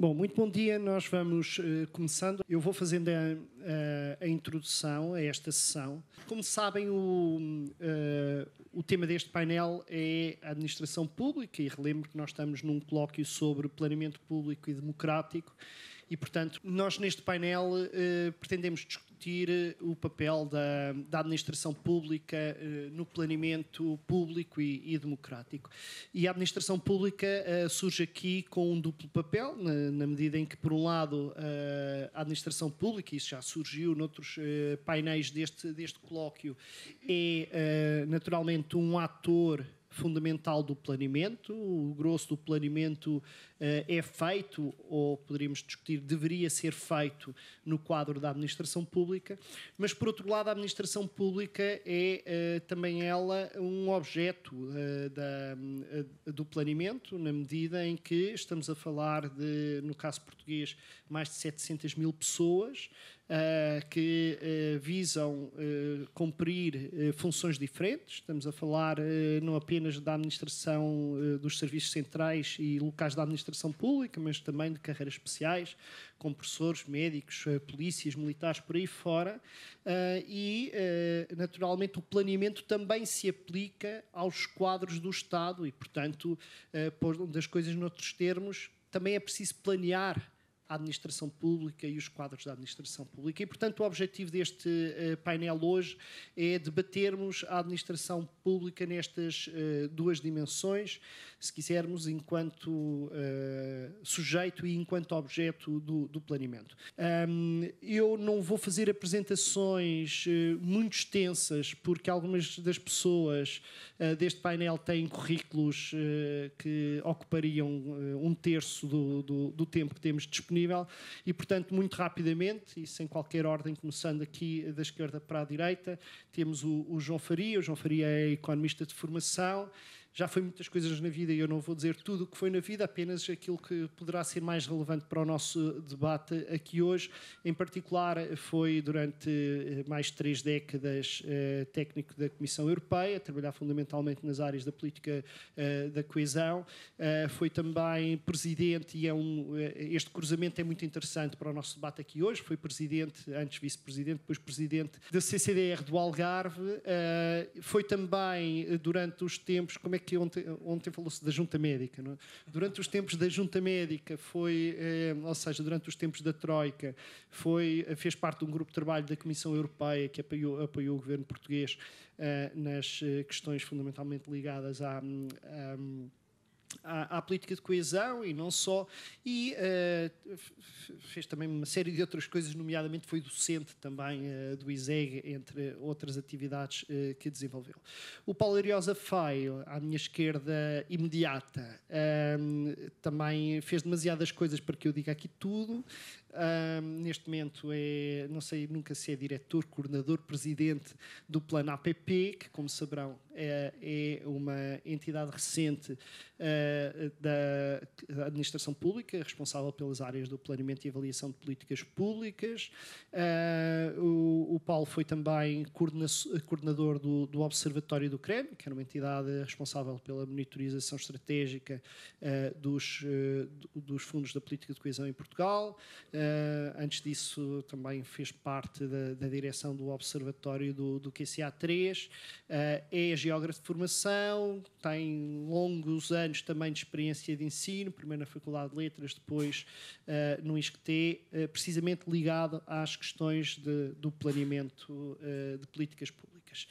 Bom, muito bom dia. Nós vamos uh, começando. Eu vou fazendo a, a, a, introdução a esta sessão. Como sabem, o, uh, o tema deste painel é a administração pública e relembro que nós estamos num colóquio sobre planeamento público e democrático e, portanto, nós neste painel eh, pretendemos discutir eh, o papel da, da administração pública eh, no planeamento público e, e, democrático. E a administração pública surge aqui com um duplo papel, na, na, medida em que, por um lado, a administração pública, isso já surgiu noutros painéis deste, deste colóquio, é naturalmente um ator fundamental do planeamento. O grosso do planeamento eh, é feito, ou poderíamos discutir, deveria ser feito no quadro da administração pública, mas por outro lado, a administração pública é eh, também ela um objeto eh, da, do planeamento, na medida em que estamos a falar de, no caso português, mais de 700 mil pessoas. Uh, que uh, visam uh, cumprir funções diferentes. Estamos a falar não apenas da administração dos serviços centrais e locais da administração administração pública, mas também de carreiras especiais, com professores, médicos, eh, polícias, militares, por aí fora. Eh, e, eh, naturalmente, o planeamento também se aplica aos quadros do Estado e, portanto, por pondo as coisas noutros termos, também é preciso planear a administração pública e os quadros da administração pública. E, portanto, o objetivo deste eh, painel hoje é debatermos a administração pública nestas eh, duas dimensões, se quisermos, enquanto eh, sujeito e enquanto objeto do, planeamento. eu não vou fazer apresentações muito extensas, porque algumas das pessoas deste painel têm currículos que ocupariam um terço do, do, do tempo que temos disponível disponível. E, portanto, muito rapidamente, e sem qualquer ordem, começando aqui da esquerda para a direita, temos o, o João Faria. O João Faria é economista de formação já foi muitas coisas na vida e eu não vou dizer tudo o que foi na vida, apenas aquilo que poderá ser mais relevante para o nosso debate aqui hoje. Em particular, foi durante eh, mais de três décadas eh, técnico da Comissão Europeia, trabalhar fundamentalmente nas áreas da política eh, da coesão. Foi também presidente e é um, este cruzamento é muito interessante para o nosso debate aqui hoje. Foi presidente, antes vice-presidente, depois presidente da CCDR do Algarve. Foi também durante os tempos, como é que ontem, ontem falou-se da junta médica. É? Durante os tempos da junta médica foi, eh, ou seja, durante os tempos da Troika, foi, eh, fez parte de um grupo de trabalho da Comissão Europeia que apoiou, apoiou o governo português eh, nas eh, questões fundamentalmente ligadas à, hum, à hum, à, à, política de coesão e não só, e uh, fez também uma série de outras coisas, nomeadamente foi docente também uh, do ISEG, entre outras atividades uh, que desenvolveu. O Paulo Ariosa Feio, à minha esquerda imediata, também fez demasiadas coisas para que eu diga aqui tudo, um, neste momento é, não sei nunca se é diretor, coordenador, presidente do Plano APP, que, como saberão, é, é uma entidade recente uh, da, administração pública, responsável pelas áreas do planeamento e avaliação de políticas públicas. Uh, o, o, Paulo foi também coordena coordenador do, do, Observatório do CREM, que era uma entidade responsável pela monitorização estratégica uh, dos, dos fundos da política de coesão em Portugal. Uh, eh, antes disso, também fez parte da, da direção do Observatório do, do QCA3. Eh, é geógrafo de formação, tem longos anos também de experiência de ensino, primeiro na Faculdade de Letras, depois eh, no ISCTE, precisamente ligado às questões de, do planeamento de políticas públicas.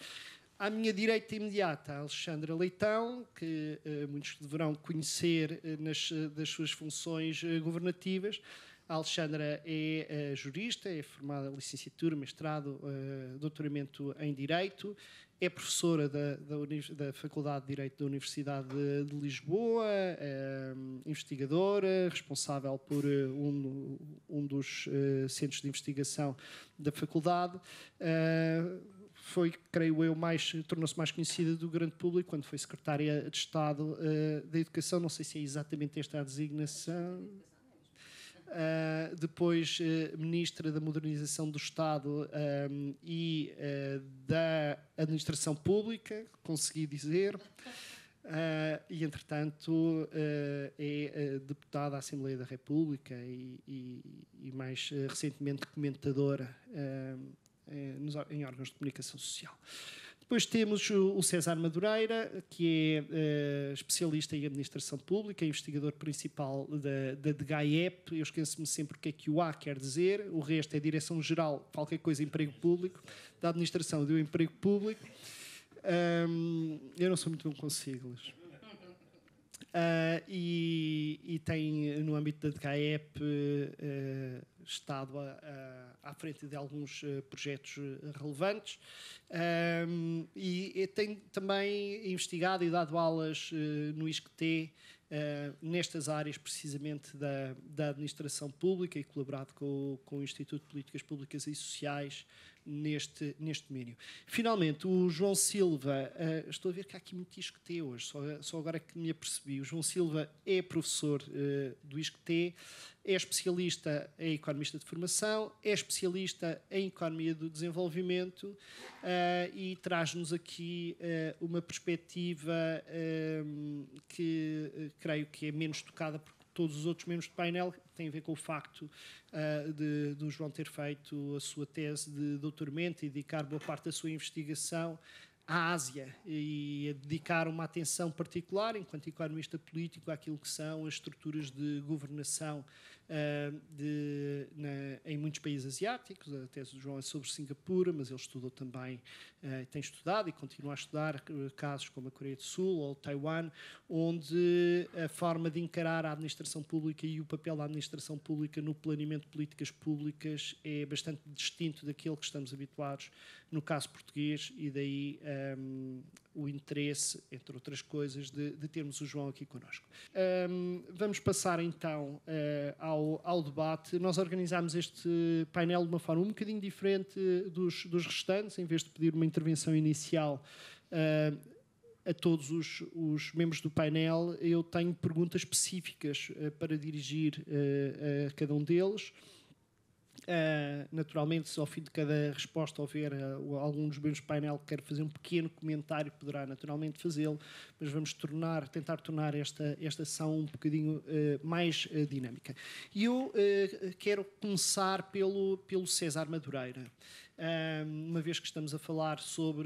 À minha direita imediata, a Alexandra Leitão, que uh, muitos deverão conhecer uh, nas, uh, das suas funções governativas, a Alexandra é eh, jurista, é formada licenciatura, mestrado, eh, doutoramento em Direito, é professora da, da, da, Faculdade de Direito da Universidade de, de Lisboa, é, investigadora, responsável por um, um dos uh, centros de investigação da Faculdade. Uh, foi, creio eu, mais tornou-se mais conhecida do grande público quando foi secretária de Estado uh, da Educação. Não sei se é exatamente esta a designação. Uh, depois uh, Ministra da Modernização do Estado um, ehm, e uh, da Administração Pública, consegui dizer, e entretanto é deputada à Assembleia da República e, e, e mais recentemente comentadora ehm, em órgãos de comunicação social. Depois temos o César Madureira, que é uh, especialista em administração pública, investigador principal da, da Eu esqueço-me sempre o que é que o A quer dizer. O resto é direção-geral, qualquer coisa, emprego público, da administração do emprego público. Um, eu não sou muito bom com siglas. Uh, e, e, tem, no âmbito da DGAEP, uh, estado a, a à frente de alguns eh, projetos eh, relevantes um, e, e tem também investigado e dado aulas eh, no ISCTE Uh, nestas áreas precisamente da, da administração pública e colaborado com, com o Instituto de Políticas Públicas e Sociais neste, neste domínio. Finalmente, o João Silva, uh, estou a ver que há aqui muito ISCT hoje, só, só agora que me apercebi. O João Silva é professor uh, do ISCT, é especialista em economista de formação, é especialista em economia do desenvolvimento uh, e traz-nos aqui uma perspectiva que creio que é menos tocada todos os outros membros do painel, têm a ver com o facto uh, de, de, o João ter feito a sua tese de doutoramento e dedicar boa parte da sua investigação à Ásia e a dedicar uma atenção particular, enquanto economista político, àquilo que são as estruturas de governação ah, de, na, em muitos países asiáticos, a tese do João é sobre Singapura, mas ele estudou também, ah, tem estudado e continua a estudar ah, casos como a Coreia do Sul ou Taiwan, onde a forma de encarar a administração pública e o papel da administração pública no planeamento de políticas públicas é bastante distinto daquilo que estamos habituados no caso português e daí um, o interesse, entre outras coisas, de, de termos o João aqui connosco. Um, vamos passar então uh, ao, ao, debate. Nós organizámos este painel de uma forma um bocadinho diferente dos, dos restantes, em vez de pedir uma intervenção inicial. Uh, a todos os, os, membros do painel, eu tenho perguntas específicas uh, para dirigir a cada um deles. Uh, naturalmente, se ao fim de cada resposta houver uh, algum dos membros do painel que quer fazer um pequeno comentário, poderá naturalmente fazê-lo, mas vamos tornar, tentar tornar esta, esta sessão um bocadinho uh, mais dinâmica. E eu quero começar pelo, pelo César Madureira. uma vez que estamos a falar sobre.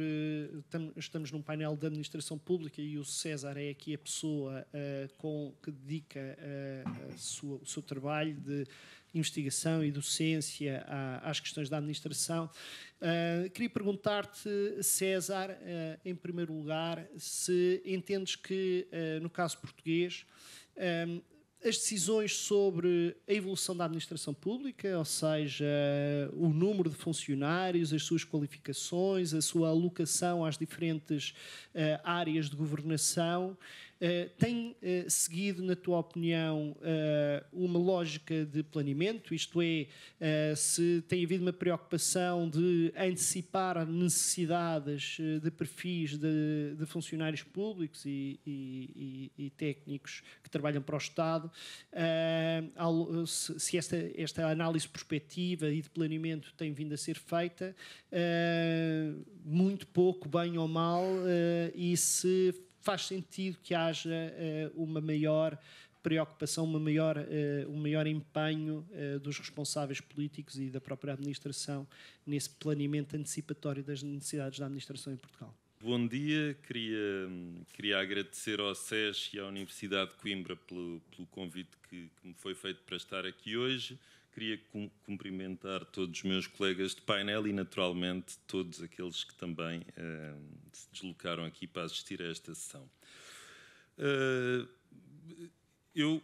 estamos num painel da administração pública e o César é aqui a pessoa com, que dedica sua, o seu trabalho de investigação e docência à, às questões da administração. Uh, queria perguntar-te, César, uh, em primeiro lugar, se entendes que, uh, no caso português, um, as decisões sobre a evolução da administração pública, ou seja, o número de funcionários, as suas qualificações, a sua alocação às diferentes áreas de governação, eh, tem uh, seguido, na tua opinião, uh, uma lógica de planeamento, isto é, se tem havido uma preocupação de antecipar necessidades de perfis de, de funcionários públicos e, e, e, e, técnicos que trabalham para o Estado, ao, se, se esta, esta análise prospectiva e de planeamento tem vindo a ser feita, muito pouco, bem ou mal, e se faz sentido que haja uh, uma maior preocupação, uma maior, uh, um maior empenho uh, dos responsáveis políticos e da própria administração nesse planeamento antecipatório das necessidades da administração em Portugal. Bom dia, queria, queria agradecer ao SES e à Universidade de Coimbra pelo, pelo convite que, que me foi feito para estar aqui hoje. Queria cumprimentar todos os meus colegas de painel e, naturalmente, todos aqueles que também uh, se deslocaram aqui para assistir a esta sessão. Uh, eu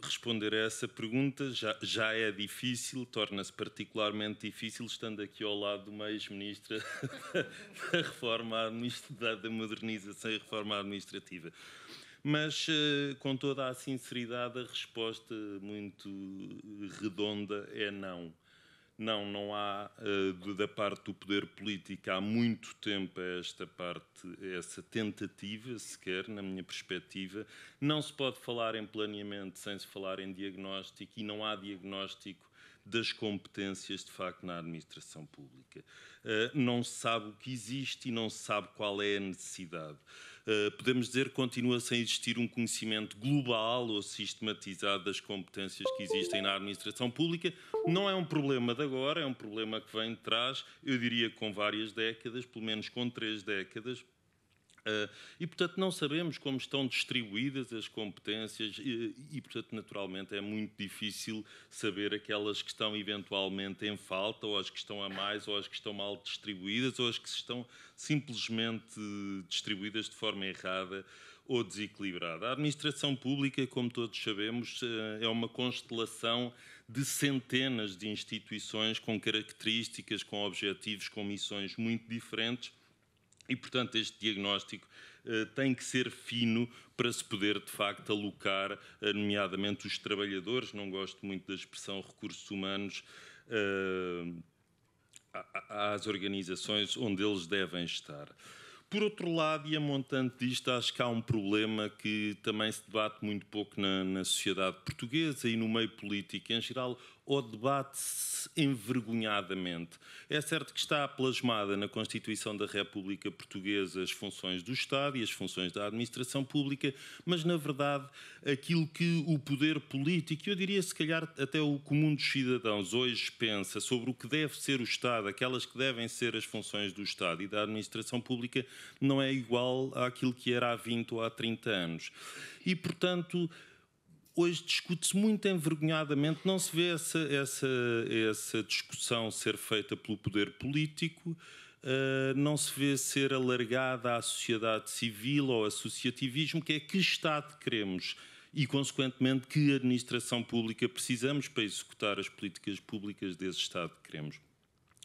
responder a essa pergunta já, já é difícil, torna-se particularmente difícil estando aqui ao lado de uma ex-ministra da, da, reforma da modernização e reforma administrativa mas eh, com toda a sinceridade, a resposta muito redonda é não. Não, não há eh, da parte do poder político há muito tempo esta parte, essa tentativa, sequer, na minha perspectiva. Não se pode falar em planeamento sem se falar em diagnóstico e não há diagnóstico das competências, de facto, na administração pública. Eh, não se sabe o que existe e não se sabe qual é a necessidade. Eh, podemos dizer que continua sem existir um conhecimento global ou sistematizado das competências que existem na administração pública. Não é um problema de agora, é um problema que vem de trás, eu diria com várias décadas, pelo menos com três décadas, Uh, e, portanto, não sabemos como estão distribuídas as competências e, e, portanto, naturalmente é muito difícil saber aquelas que estão eventualmente em falta, ou as que estão a mais, ou as que estão mal distribuídas, ou as que estão simplesmente distribuídas de forma errada ou desequilibrada. A administração pública, como todos sabemos, eh, é uma constelação de centenas de instituições com características, com objetivos, com missões muito diferentes e, portanto, este diagnóstico eh, tem que ser fino para se poder, de facto, alocar, eh, nomeadamente, os trabalhadores, não gosto muito da expressão recursos humanos, eh, às organizações onde eles devem estar. Por outro lado, e a montante disto, acho que há um problema que também se debate muito pouco na, na sociedade portuguesa e no meio político em geral, ou debate-se envergonhadamente. É certo que está plasmada na Constituição da República Portuguesa as funções do Estado e as funções da administração pública, mas na verdade aquilo que o poder político, eu diria se calhar até o comum dos cidadãos hoje pensa sobre o que deve ser o Estado, aquelas que devem ser as funções do Estado e da administração pública, não é igual àquilo que era há 20 ou há 30 anos. E portanto, hoje discute-se muito envergonhadamente, não se vê essa, essa, essa discussão ser feita pelo poder político, uh, não se vê ser alargada à sociedade civil ao associativismo, que é que Estado queremos e, consequentemente, que administração pública precisamos para executar as políticas públicas desse Estado que queremos.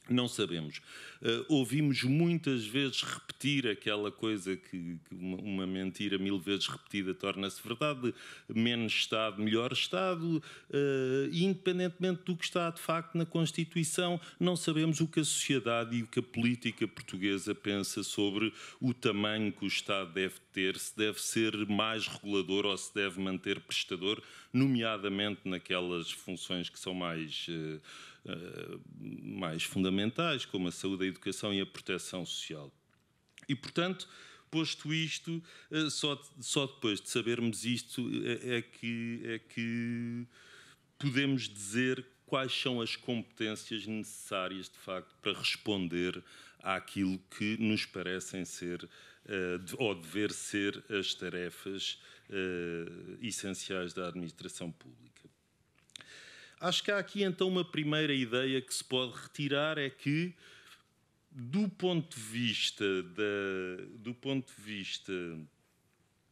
Não sabemos. Uh, ouvimos muitas vezes repetir aquela coisa que, que uma, uma, mentira mil vezes repetida torna-se verdade, menos Estado, melhor Estado, uh, independentemente do que está de facto na Constituição, não sabemos o que a sociedade e o que a política portuguesa pensa sobre o tamanho que o Estado deve ter, se deve ser mais regulador ou se deve manter prestador, nomeadamente naquelas funções que são mais. Uh, eh, mais fundamentais, como a saúde, a educação e a proteção social. E, portanto, posto isto, eh, só, só depois de sabermos isto é, é, que, é que podemos dizer quais são as competências necessárias, de facto, para responder àquilo que nos parecem ser ou dever ser as tarefas essenciais da administração pública. Acho que há aqui então uma primeira ideia que se pode retirar é que do ponto de vista da, do ponto de vista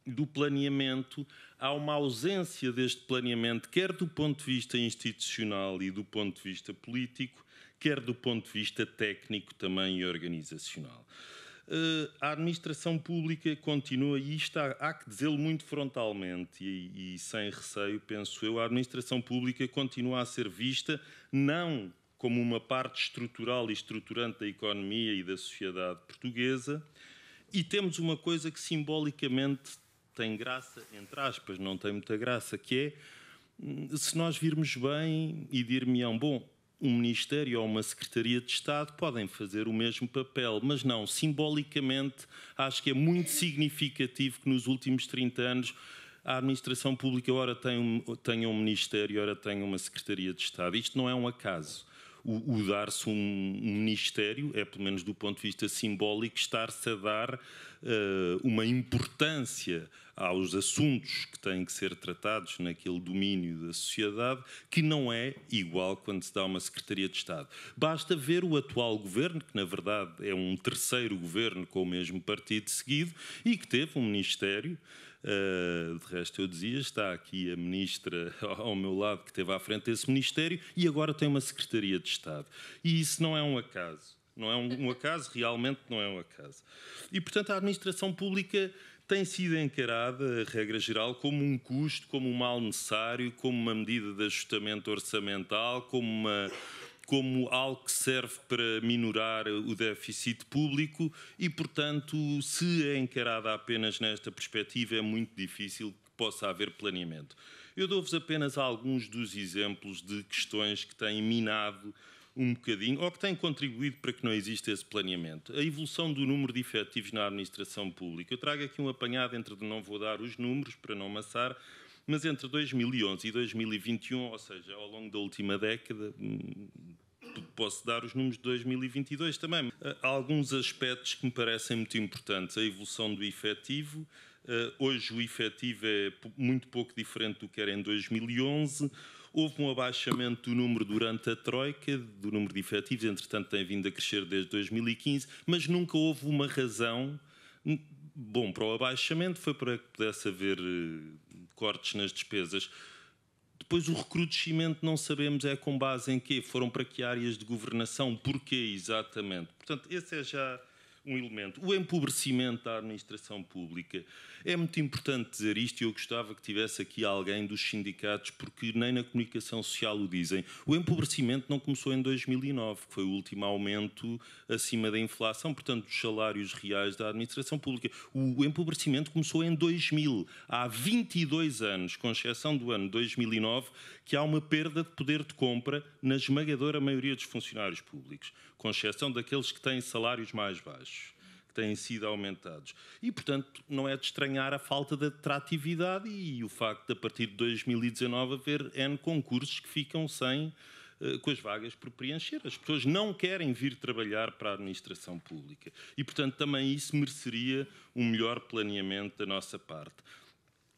do planeamento, há uma ausência deste planeamento, quer do ponto de vista institucional e do ponto de vista político, quer do ponto de vista técnico também e organizacional. Eh, a administração pública continua, e isto há, há que dizê-lo muito frontalmente e, e sem receio, penso eu, a administração pública continua a ser vista não como uma parte estrutural e estruturante da economia e da sociedade portuguesa, e temos uma coisa que simbolicamente tem graça, entre aspas, não tem muita graça, que é hum, se nós virmos bem e dir-me-ão, bom, um Ministério ou uma Secretaria de Estado podem fazer o mesmo papel, mas não, simbolicamente acho que é muito significativo que nos últimos 30 anos a administração pública ora tem um, tenha um Ministério, ora tenha uma Secretaria de Estado. Isto não é um acaso o, o dar-se um, um, ministério é, pelo menos do ponto de vista simbólico, estar-se a dar uh, uma importância aos assuntos que têm que ser tratados naquele domínio da sociedade, que não é igual quando se dá uma Secretaria de Estado. Basta ver o atual governo, que na verdade é um terceiro governo com o mesmo partido seguido e que teve um ministério. Ah, de resto, eu dizia, está aqui a ministra ao meu lado que esteve à frente desse ministério e agora tem uma Secretaria de Estado. E isso não é um acaso. Não é um, um acaso, realmente não é um acaso. E, portanto, a administração pública tem sido encarada, a regra geral, como um custo, como um mal necessário, como uma medida de ajustamento orçamental, como uma como algo que serve para minorar o déficit público e, portanto, se é encarada apenas nesta perspectiva, é muito difícil que possa haver planeamento. Eu dou-vos apenas alguns dos exemplos de questões que têm minado um bocadinho, ou que têm contribuído para que não exista esse planeamento. A evolução do número de efetivos na administração pública. Eu trago aqui um apanhado entre, não vou dar os números para não amassar, mas entre 2011 e 2021, ou seja, ao longo da última década, hum, posso dar os números de 2022 também. Há alguns aspectos que me parecem muito importantes. A evolução do efetivo. Eh, hoje o efetivo é muito pouco diferente do que era em 2011. Houve um abaixamento do número durante a Troika, do número de efetivos, entretanto tem vindo a crescer desde 2015, mas nunca houve uma razão. Hum, bom, para o abaixamento foi para que pudesse haver eh, cortes nas despesas. Depois o recrudescimento não sabemos é com base em quê? Foram para que áreas de governação? Porquê exatamente? Portanto, esse é já um elemento. O empobrecimento da administração pública. É muito importante dizer isto e eu gostava que tivesse aqui alguém dos sindicatos, porque nem na comunicação social o dizem. O empobrecimento não começou em 2009, que foi o último aumento acima da inflação, portanto, dos salários reais da administração pública. O empobrecimento começou em 2000, há 22 anos, com exceção do ano 2009, que há uma perda de poder de compra na esmagadora maioria dos funcionários públicos, com exceção daqueles que têm salários mais baixos têm sido aumentados. E, portanto, não é de estranhar a falta de atratividade e o facto de, a partir de 2019, haver N concursos que ficam sem eh, com as vagas por preencher. As pessoas não querem vir trabalhar para a administração pública. E, portanto, também isso mereceria um melhor planeamento da nossa parte.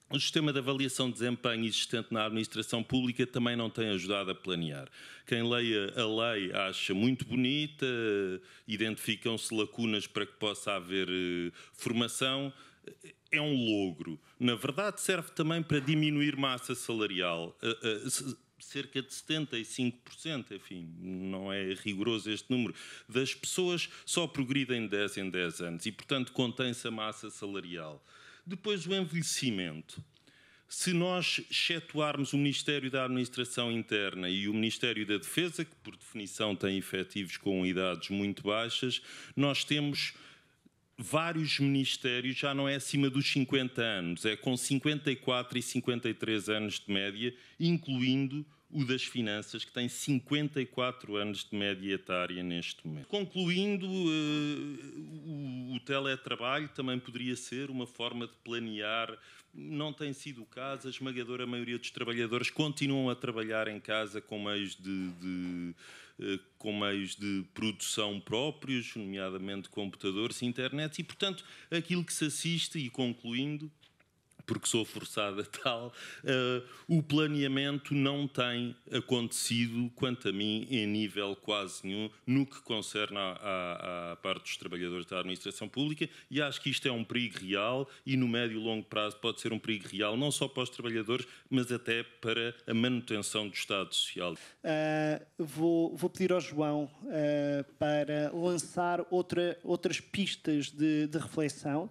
O sistema de avaliação de desempenho existente na administração pública também não tem ajudado a planear. Quem leia a lei acha muito bonita, identificam-se lacunas para que possa haver eh, formação. É um logro. Na verdade, serve também para diminuir massa salarial. Eh, eh, cerca de 75%, enfim, não é rigoroso este número, das pessoas só progridem 10 em 10 anos e, portanto, contém-se a massa salarial. Depois, o envelhecimento. Se nós excetuarmos o Ministério da Administração Interna e o Ministério da Defesa, que por definição tem efetivos com idades muito baixas, nós temos vários ministérios, já não é acima dos 50 anos, é com 54 e 53 anos de média, incluindo o das finanças, que tem 54 anos de média etária neste momento. Concluindo, uh, o, o teletrabalho também poderia ser uma forma de planear. Não tem sido o caso, a esmagadora maioria dos trabalhadores continuam a trabalhar em casa com meios de, de uh, com meios de produção próprios, nomeadamente computadores e internet, e portanto aquilo que se assiste, e concluindo, porque sou forçada tal, uh, o planeamento não tem acontecido, quanto a mim, em nível quase nenhum, no que concerne à, parte dos trabalhadores da administração pública, e acho que isto é um perigo real e no médio e longo prazo pode ser um perigo real, não só para os trabalhadores, mas até para a manutenção do Estado Social. Uh, vou, vou, pedir ao João uh, para lançar outra, outras pistas de, de reflexão,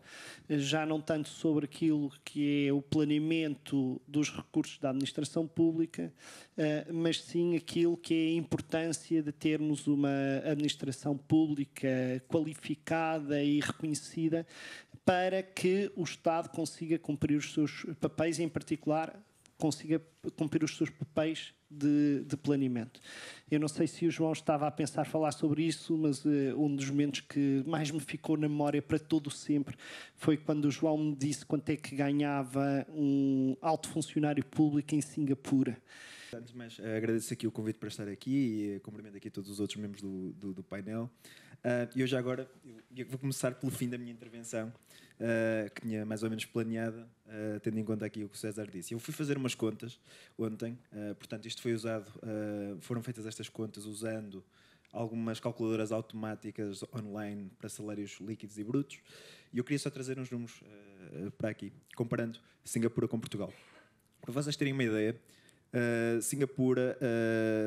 já não tanto sobre aquilo que é o planeamento dos recursos da administração pública, eh, mas sim aquilo que é a importância de termos uma administração pública qualificada e reconhecida para que o Estado consiga cumprir os seus papéis, em particular consiga cumprir os seus papéis de, de, planeamento. Eu não sei se o João estava a pensar falar sobre isso, mas uh, um dos momentos que mais me ficou na memória para todo sempre foi quando o João me disse quanto é que ganhava um alto funcionário público em Singapura. Antes mais, agradeço aqui o convite para estar aqui e cumprimento aqui todos os outros membros do, do, do painel. Ah, e uh, agora eu vou começar pelo fim da minha intervenção, uh, que tinha mais ou menos planeada, uh, tendo em conta aqui o que o César disse. Eu fui fazer umas contas ontem, portanto, isto foi usado, foram feitas estas contas usando algumas calculadoras automáticas online para salários líquidos e brutos, e eu queria só trazer uns números para aqui, comparando Singapura com Portugal. Para vocês terem uma ideia, Singapura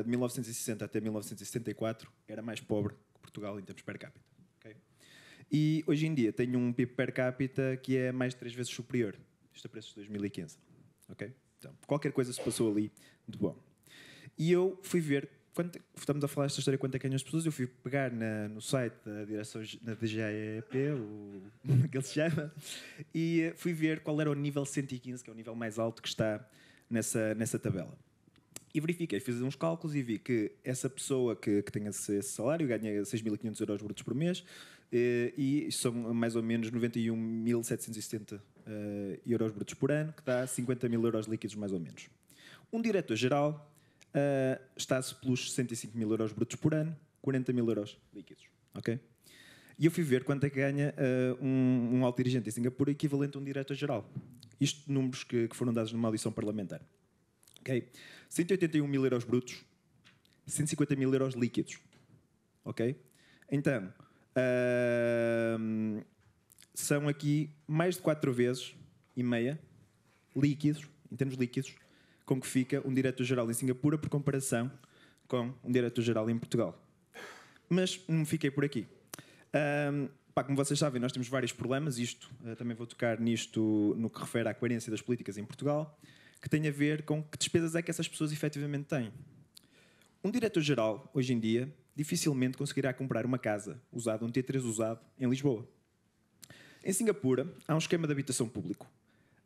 de 1960 até 1974 era mais pobre Portugal em termos per capita. Okay? E hoje em dia tenho um PIB per capita que é mais de três vezes superior. Isto a preços de 2015. Okay? Então, qualquer coisa se passou ali de bom. E eu fui ver, quando estamos a falar esta história, quanto é que ganham as pessoas, eu fui pegar na, no site da direção da DGAEP, o que ele se chama, e fui ver qual era o nível 115, que é o nível mais alto que está nessa, nessa tabela. E verifiquei, fiz uns cálculos e vi que essa pessoa que, que tem esse, salário ganha 6.500 euros brutos por mês eh, e, são mais ou menos 91.770 eh, euros brutos por ano, que dá 50 mil euros líquidos mais ou menos. Um diretor-geral eh, está-se pelos 65 mil euros brutos por ano, 40 mil euros líquidos, ok? E eu fui ver quanto é que ganha um, um alto dirigente em Singapura equivalente a um diretor-geral. Isto números que, que foram dados numa audição parlamentar. Ok? 181 mil euros brutos, 150 mil euros líquidos. Ok? Então, são aqui mais de 4 vezes e meia líquidos, em termos líquidos, com que fica um diretor-geral em Singapura por comparação com um diretor-geral em Portugal. Mas não fiquei por aqui. pá, como vocês sabem, nós temos vários problemas, isto uh, também vou tocar nisto no que refere à coerência das políticas em Portugal que tem a ver com que despesas é que essas pessoas efetivamente têm. Um diretor-geral, hoje em dia, dificilmente conseguirá comprar uma casa usada, um T3 usado, em Lisboa. Em Singapura, há um esquema de habitação público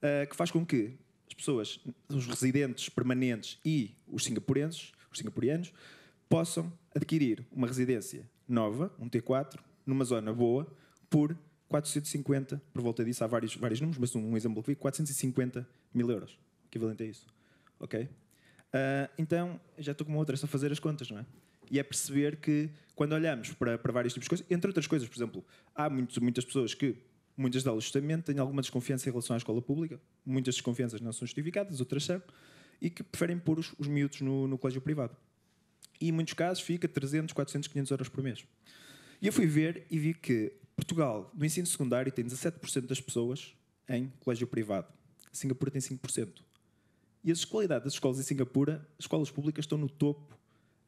uh, que faz com que as pessoas, os residentes permanentes e os singapurenses, os singapurianos, possam adquirir uma residência nova, um T4, numa zona boa, por 450, por volta disso há vários, vários números, mas um exemplo que vi, 450 mil euros equivalente a isso. Ok? Uh, então, já estou com uma outra, é só fazer as contas, não é? E é perceber que, quando olhamos para, para vários tipos de coisas, entre outras coisas, por exemplo, há muitos, muitas pessoas que, muitas delas justamente, têm alguma desconfiança em relação à escola pública, muitas desconfianças não são justificadas, outras são, e que preferem pôr os, os miúdos no, no colégio privado. E em muitos casos fica 300, 400, 500 euros por mês. E eu fui ver e vi que Portugal, no ensino secundário, tem 17% das pessoas em colégio privado. Singapura tem 5%. E as qualidades das escolas em Singapura, escolas públicas estão no topo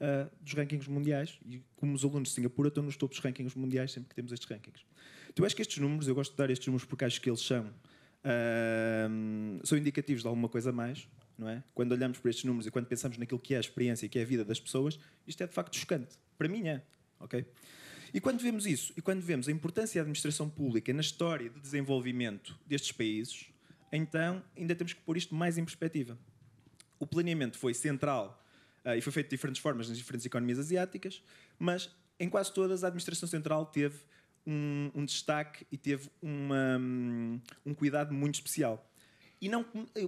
uh, dos rankings mundiais e como os alunos de Singapura estão nos topos dos rankings mundiais sempre que temos estes rankings. Então eu acho que estes números, eu gosto de dar estes números porque acho que eles são, uh, são indicativos de alguma coisa a mais, não é? Quando olhamos para estes números e quando pensamos naquilo que é a experiência e que é a vida das pessoas, isto é de facto chocante. Para mim é, ok? E quando vemos isso, e quando vemos a importância da administração pública na história de desenvolvimento destes países, então, ainda temos que pôr isto mais em perspectiva. O planeamento foi central eh, e foi feito de diferentes formas nas diferentes economias asiáticas, mas em quase todas a administração central teve um, um destaque e teve uma, hum, um cuidado muito especial. E não,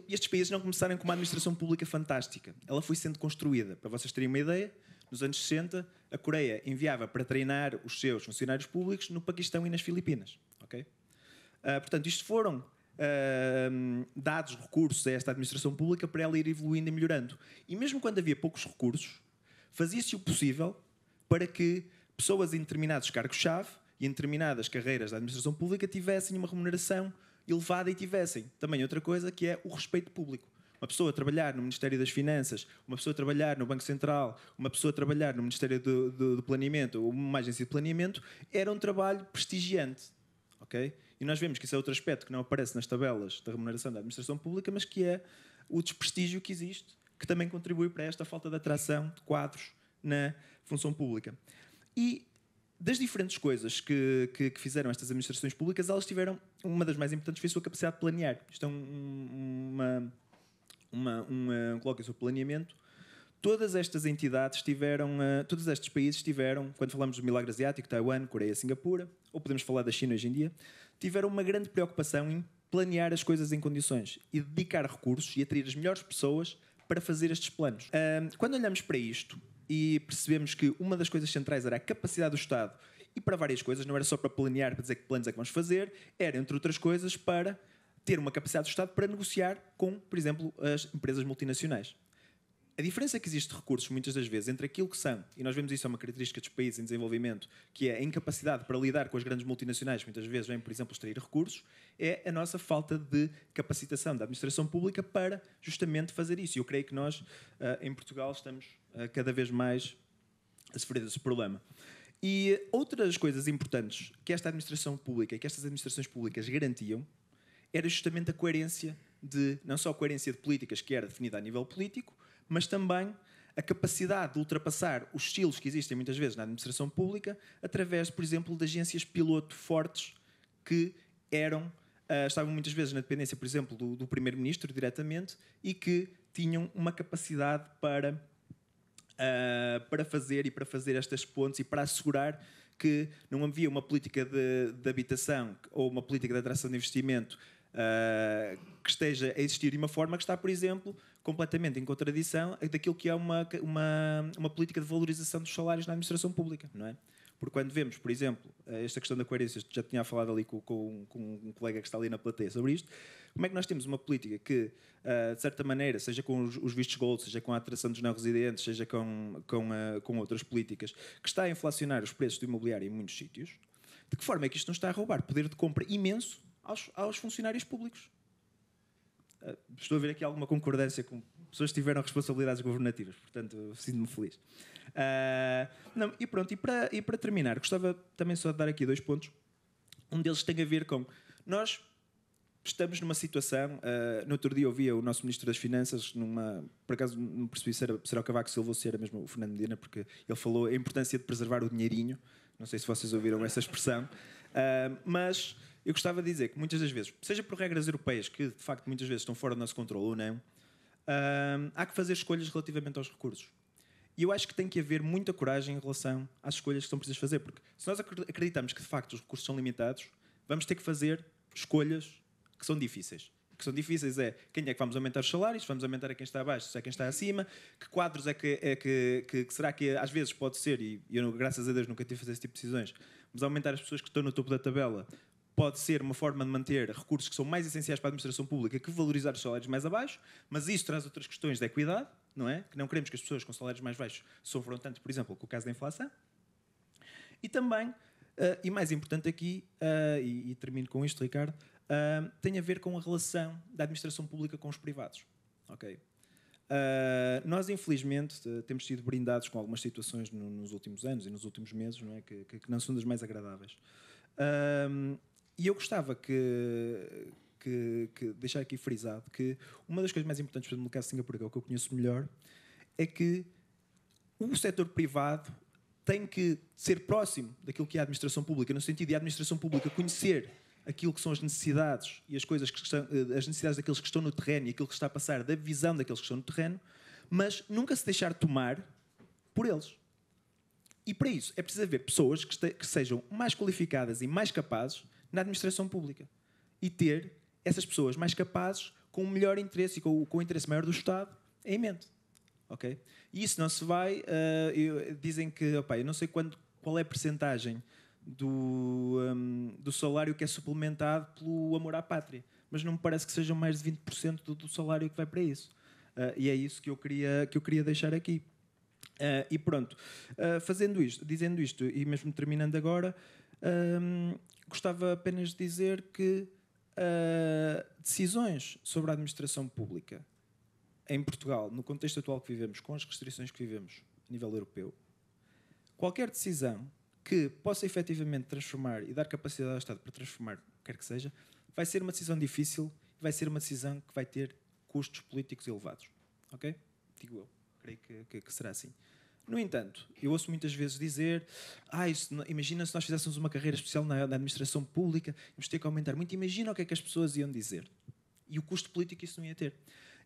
estes países não começaram com uma administração pública fantástica. Ela foi sendo construída. Para vocês terem uma ideia, nos anos 60, a Coreia enviava para treinar os seus funcionários públicos no Paquistão e nas Filipinas. Okay? Uh, portanto, isto foram Ehm, dados recursos a esta administração pública para ela ir evoluindo e melhorando. E mesmo quando havia poucos recursos, fazia-se o possível para que pessoas em determinados cargos-chave e em determinadas carreiras da administração pública tivessem uma remuneração elevada e tivessem também outra coisa que é o respeito público. Uma pessoa trabalhar no Ministério das Finanças, uma pessoa trabalhar no Banco Central, uma pessoa trabalhar no Ministério do, do, do Planeamento ou uma agência de planeamento, era um trabalho prestigiante. ok? E nós vemos que isso é outro aspecto que não aparece nas tabelas da remuneração da administração pública, mas que é o desprestígio que existe, que também contribui para esta falta de atração de quadros na função pública. E das diferentes coisas que, que, que, fizeram estas administrações públicas, elas tiveram, uma das mais importantes foi a sua capacidade de planear. Isto é um, uma, uma, um colóquio sobre planeamento. Todas estas entidades tiveram, uh, todos estes países tiveram, quando falamos do milagre asiático, Taiwan, Coreia, Singapura, ou podemos falar da China hoje em dia, tiveram uma grande preocupação em planear as coisas em condições e dedicar recursos e atrair as melhores pessoas para fazer estes planos. quando olhamos para isto e percebemos que uma das coisas centrais era a capacidade do Estado e para várias coisas, não era só para planear, para dizer que planos é que vamos fazer, era, entre outras coisas, para ter uma capacidade do Estado para negociar com, por exemplo, as empresas multinacionais a diferença é que existe de recursos, muitas das vezes, entre aquilo que são, e nós vemos isso é uma característica dos países em desenvolvimento, que é a incapacidade para lidar com as grandes multinacionais, muitas vezes vêm, por exemplo, extrair recursos, é a nossa falta de capacitação da administração pública para justamente fazer isso. E eu creio que nós, eh, em Portugal, estamos eh, cada vez mais a sofrer desse problema. E outras coisas importantes que esta administração pública e que estas administrações públicas garantiam era justamente a coerência de, não só a coerência de políticas que era definida a nível político, mas também a capacidade de ultrapassar os estilos que existem muitas vezes na administração pública através, por exemplo, de agências piloto fortes que eram Uh, estavam muitas vezes na dependência, por exemplo, do, do primeiro-ministro diretamente e que tinham uma capacidade para, uh, para fazer e para fazer estas pontes e para assegurar que não havia uma política de, de habitação ou uma política de atração de investimento uh, que esteja a existir de uma forma que está, por exemplo, completamente em contradição daquilo que é uma, uma, uma política de valorização dos salários na administração pública, não é? Porque quando vemos, por exemplo, eh, esta questão da coerência, já tinha falado ali com, com, com, um colega que está ali na plateia sobre isto, como é que nós temos uma política que, eh, de certa maneira, seja com os vistos gold, seja com a atração dos não-residentes, seja com, com, eh, com outras políticas, que está a inflacionar os preços do imobiliário em muitos sítios, de que forma é que isto não está a roubar poder de compra imenso aos, aos funcionários públicos? Ah, estou a ver aqui alguma concordância com pessoas que tiveram responsabilidades governativas, portanto sinto-me feliz. Uh, não, e pronto, e para, e para terminar, gostava também só de dar aqui dois pontos. Um deles tem a ver com nós estamos numa situação. Uh, no outro dia ouvia o nosso Ministro das Finanças, numa, por acaso não percebi se era, se era o Cavaco Silva ou se era mesmo o Fernando Medina, porque ele falou a importância de preservar o dinheirinho. Não sei se vocês ouviram essa expressão, uh, mas eu gostava de dizer que muitas das vezes, seja por regras europeias, que de facto muitas vezes estão fora do nosso controle ou não, há que fazer escolhas relativamente aos recursos. E eu acho que tem que haver muita coragem em relação às escolhas que são precisas fazer, porque se nós acreditamos que de facto os recursos são limitados, vamos ter que fazer escolhas que são difíceis. Que são difíceis é quem é que vamos aumentar os salários, vamos aumentar a quem está abaixo, se é quem está acima, que quadros é que, é que, que, que será que às vezes pode ser, e eu graças a Deus nunca tive a fazer esse tipo de decisões, vamos aumentar as pessoas que estão no topo da tabela pode ser uma forma de manter recursos que são mais essenciais para a administração pública que valorizar os salários mais abaixo, mas isso traz outras questões de equidade, não é? Que não queremos que as pessoas com salários mais baixos sofram tanto, por exemplo, com o caso da inflação. E também, uh, e mais importante aqui, uh, e, e, termino com isto, Ricardo, uh, tem a ver com a relação da administração pública com os privados. Ok? nós, infelizmente, temos sido brindados com algumas situações no, nos últimos anos e nos últimos meses, não é? Que, que, que não são das mais agradáveis. E eu gostava que, que, que, deixar aqui frisado que uma das coisas mais importantes para o mercado de Singapura, que é o que eu conheço melhor, é que o setor privado tem que ser próximo daquilo que é a administração pública, no sentido de a administração pública conhecer aquilo que são as necessidades e as coisas que estão, eh, as necessidades daqueles que estão no terreno e aquilo que está a passar da visão daqueles que estão no terreno, mas nunca se deixar tomar por eles. E para isso é preciso haver pessoas que, que sejam mais qualificadas e mais capazes na administração pública e ter essas pessoas mais capazes, com o melhor interesse e com, com o interesse maior do Estado em mente. Okay? E isso não se vai. Uh, eu, dizem que, opa, eu não sei quando, qual é a percentagem do, um, do salário que é suplementado pelo amor à pátria, mas não me parece que sejam mais de 20% do, do salário que vai para isso. Uh, e é isso que eu queria, que eu queria deixar aqui. Uh, e pronto, fazendo isto, dizendo isto e mesmo terminando agora, um, gostava apenas de dizer que uh, decisões sobre a administração pública em Portugal, no contexto atual que vivemos, com as restrições que vivemos a nível europeu, qualquer decisão que possa efetivamente transformar e dar capacidade ao Estado para transformar que quer que seja, vai ser uma decisão difícil e vai ser uma decisão que vai ter custos políticos elevados. Ok? Digo eu. Creio que, que, que será assim. No entanto, eu ouço muitas vezes dizer: ah, isso, imagina se nós fizéssemos uma carreira especial na, na administração pública, íamos ter que aumentar muito. Imagina o que é que as pessoas iam dizer e o custo político que isso não ia ter.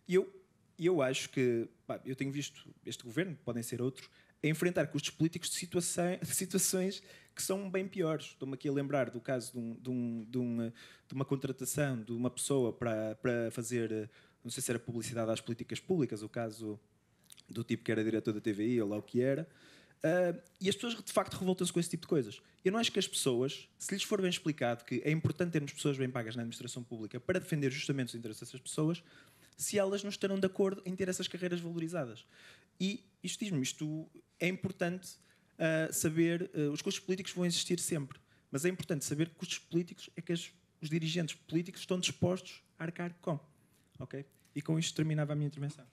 E eu, eu acho que, pá, eu tenho visto este governo, podem ser outros, a enfrentar custos políticos de, situação, de situações que são bem piores. Estou-me aqui a lembrar do caso de, um, de, um, de, uma, de, uma, contratação de uma pessoa para, para fazer, não sei se era publicidade às políticas públicas, o caso do tipo que era diretor da TVI ou lá o que era. Uh, e as pessoas de facto revoltam-se com esse tipo de coisas. Eu não acho que as pessoas, se lhes for bem explicado que é importante termos pessoas bem pagas na administração pública para defender justamente os interesses dessas pessoas, se elas não estarão de acordo em ter essas carreiras valorizadas. E isto diz-me, isto é importante uh, saber, uh, os custos políticos vão existir sempre, mas é importante saber que custos políticos é que as, os dirigentes políticos estão dispostos a arcar com. Ok? E com isto terminava a minha intervenção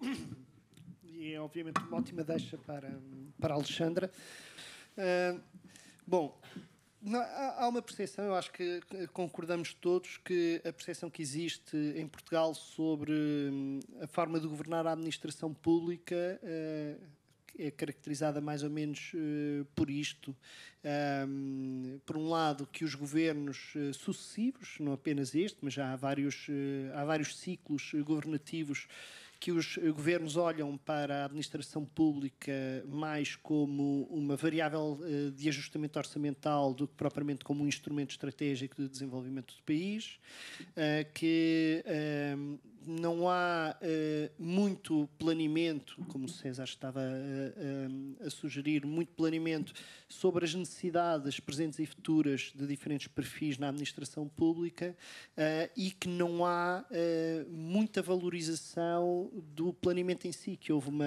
e é obviamente uma ótima deixa para, para a Alexandra. Uh, bom, não, há, há uma percepção, eu acho que concordamos todos, que a percepção que existe em Portugal sobre hum, a forma de governar a administração pública. Uh, é caracterizada mais ou menos uh, por isto. Ehm, por um lado, que os governos uh, sucessivos, não apenas este, mas já há vários, uh, há vários ciclos governativos que os governos olham para a administração pública mais como uma variável eh, de ajustamento orçamental do que propriamente como um instrumento estratégico de desenvolvimento do país, eh, que eh, não há uh, muito planeamento, como o César estava uh, uh, a sugerir, muito planeamento sobre as necessidades presentes e futuras de diferentes perfis na administração pública eh, e que não há muita valorização do planeamento em si, que houve uma,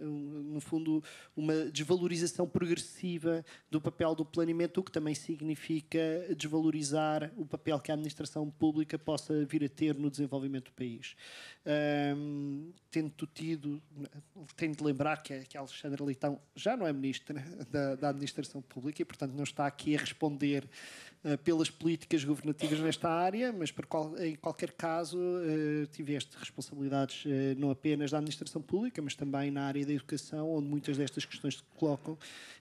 no fundo, uma desvalorização progressiva do papel do planeamento, o que também significa desvalorizar o papel que a administração pública possa vir a ter no desenvolvimento do país. Um, tendo tido, tenho de lembrar que, que a Alexandra Litão já não é ministra né, da, da Administração Pública e, portanto, não está aqui a responder eh, pelas políticas governativas nesta área, mas qual, em qualquer caso eh, tiveste responsabilidades eh, não apenas da administração pública, mas também na área da educação, onde muitas destas questões se colocam,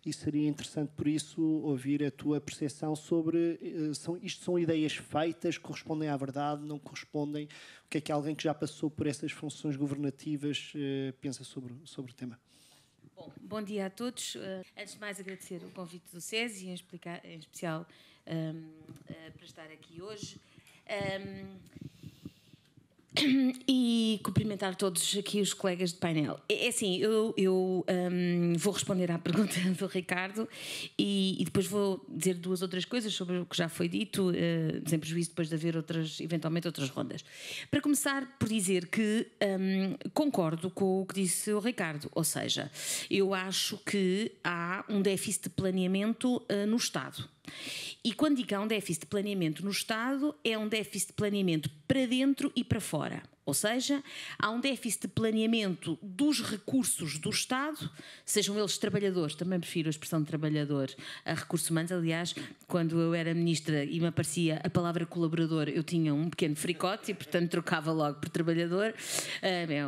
e seria interessante por isso ouvir a tua percepção sobre são, isto são ideias feitas, correspondem à verdade, não correspondem, o que é que alguém que já passou por essas funções governativas pensa sobre, sobre o tema? Bom, bom dia a todos. Antes de mais agradecer o convite do SESI, em, explicar, em especial ah, para estar aqui hoje. E cumprimentar todos aqui os colegas de painel. É, é assim, eu, eu um, vou responder à pergunta do Ricardo e, e, depois vou dizer duas outras coisas sobre o que já foi dito, uh, sem prejuízo depois de haver outras, eventualmente outras rondas. Para começar por dizer que um, concordo com o que disse o Ricardo, ou seja, eu acho que há um déficit de planeamento uh, no Estado e quando digo que há um déficit de planeamento no Estado, é um déficit de planeamento para dentro e para fora. Ou seja, há um déficit de planeamento dos recursos do Estado, sejam eles trabalhadores, também prefiro a expressão de trabalhador a recursos humanos. Aliás, quando eu era ministra e me aparecia a palavra colaborador, eu tinha um pequeno fricote e, portanto, trocava logo por trabalhador. Ah,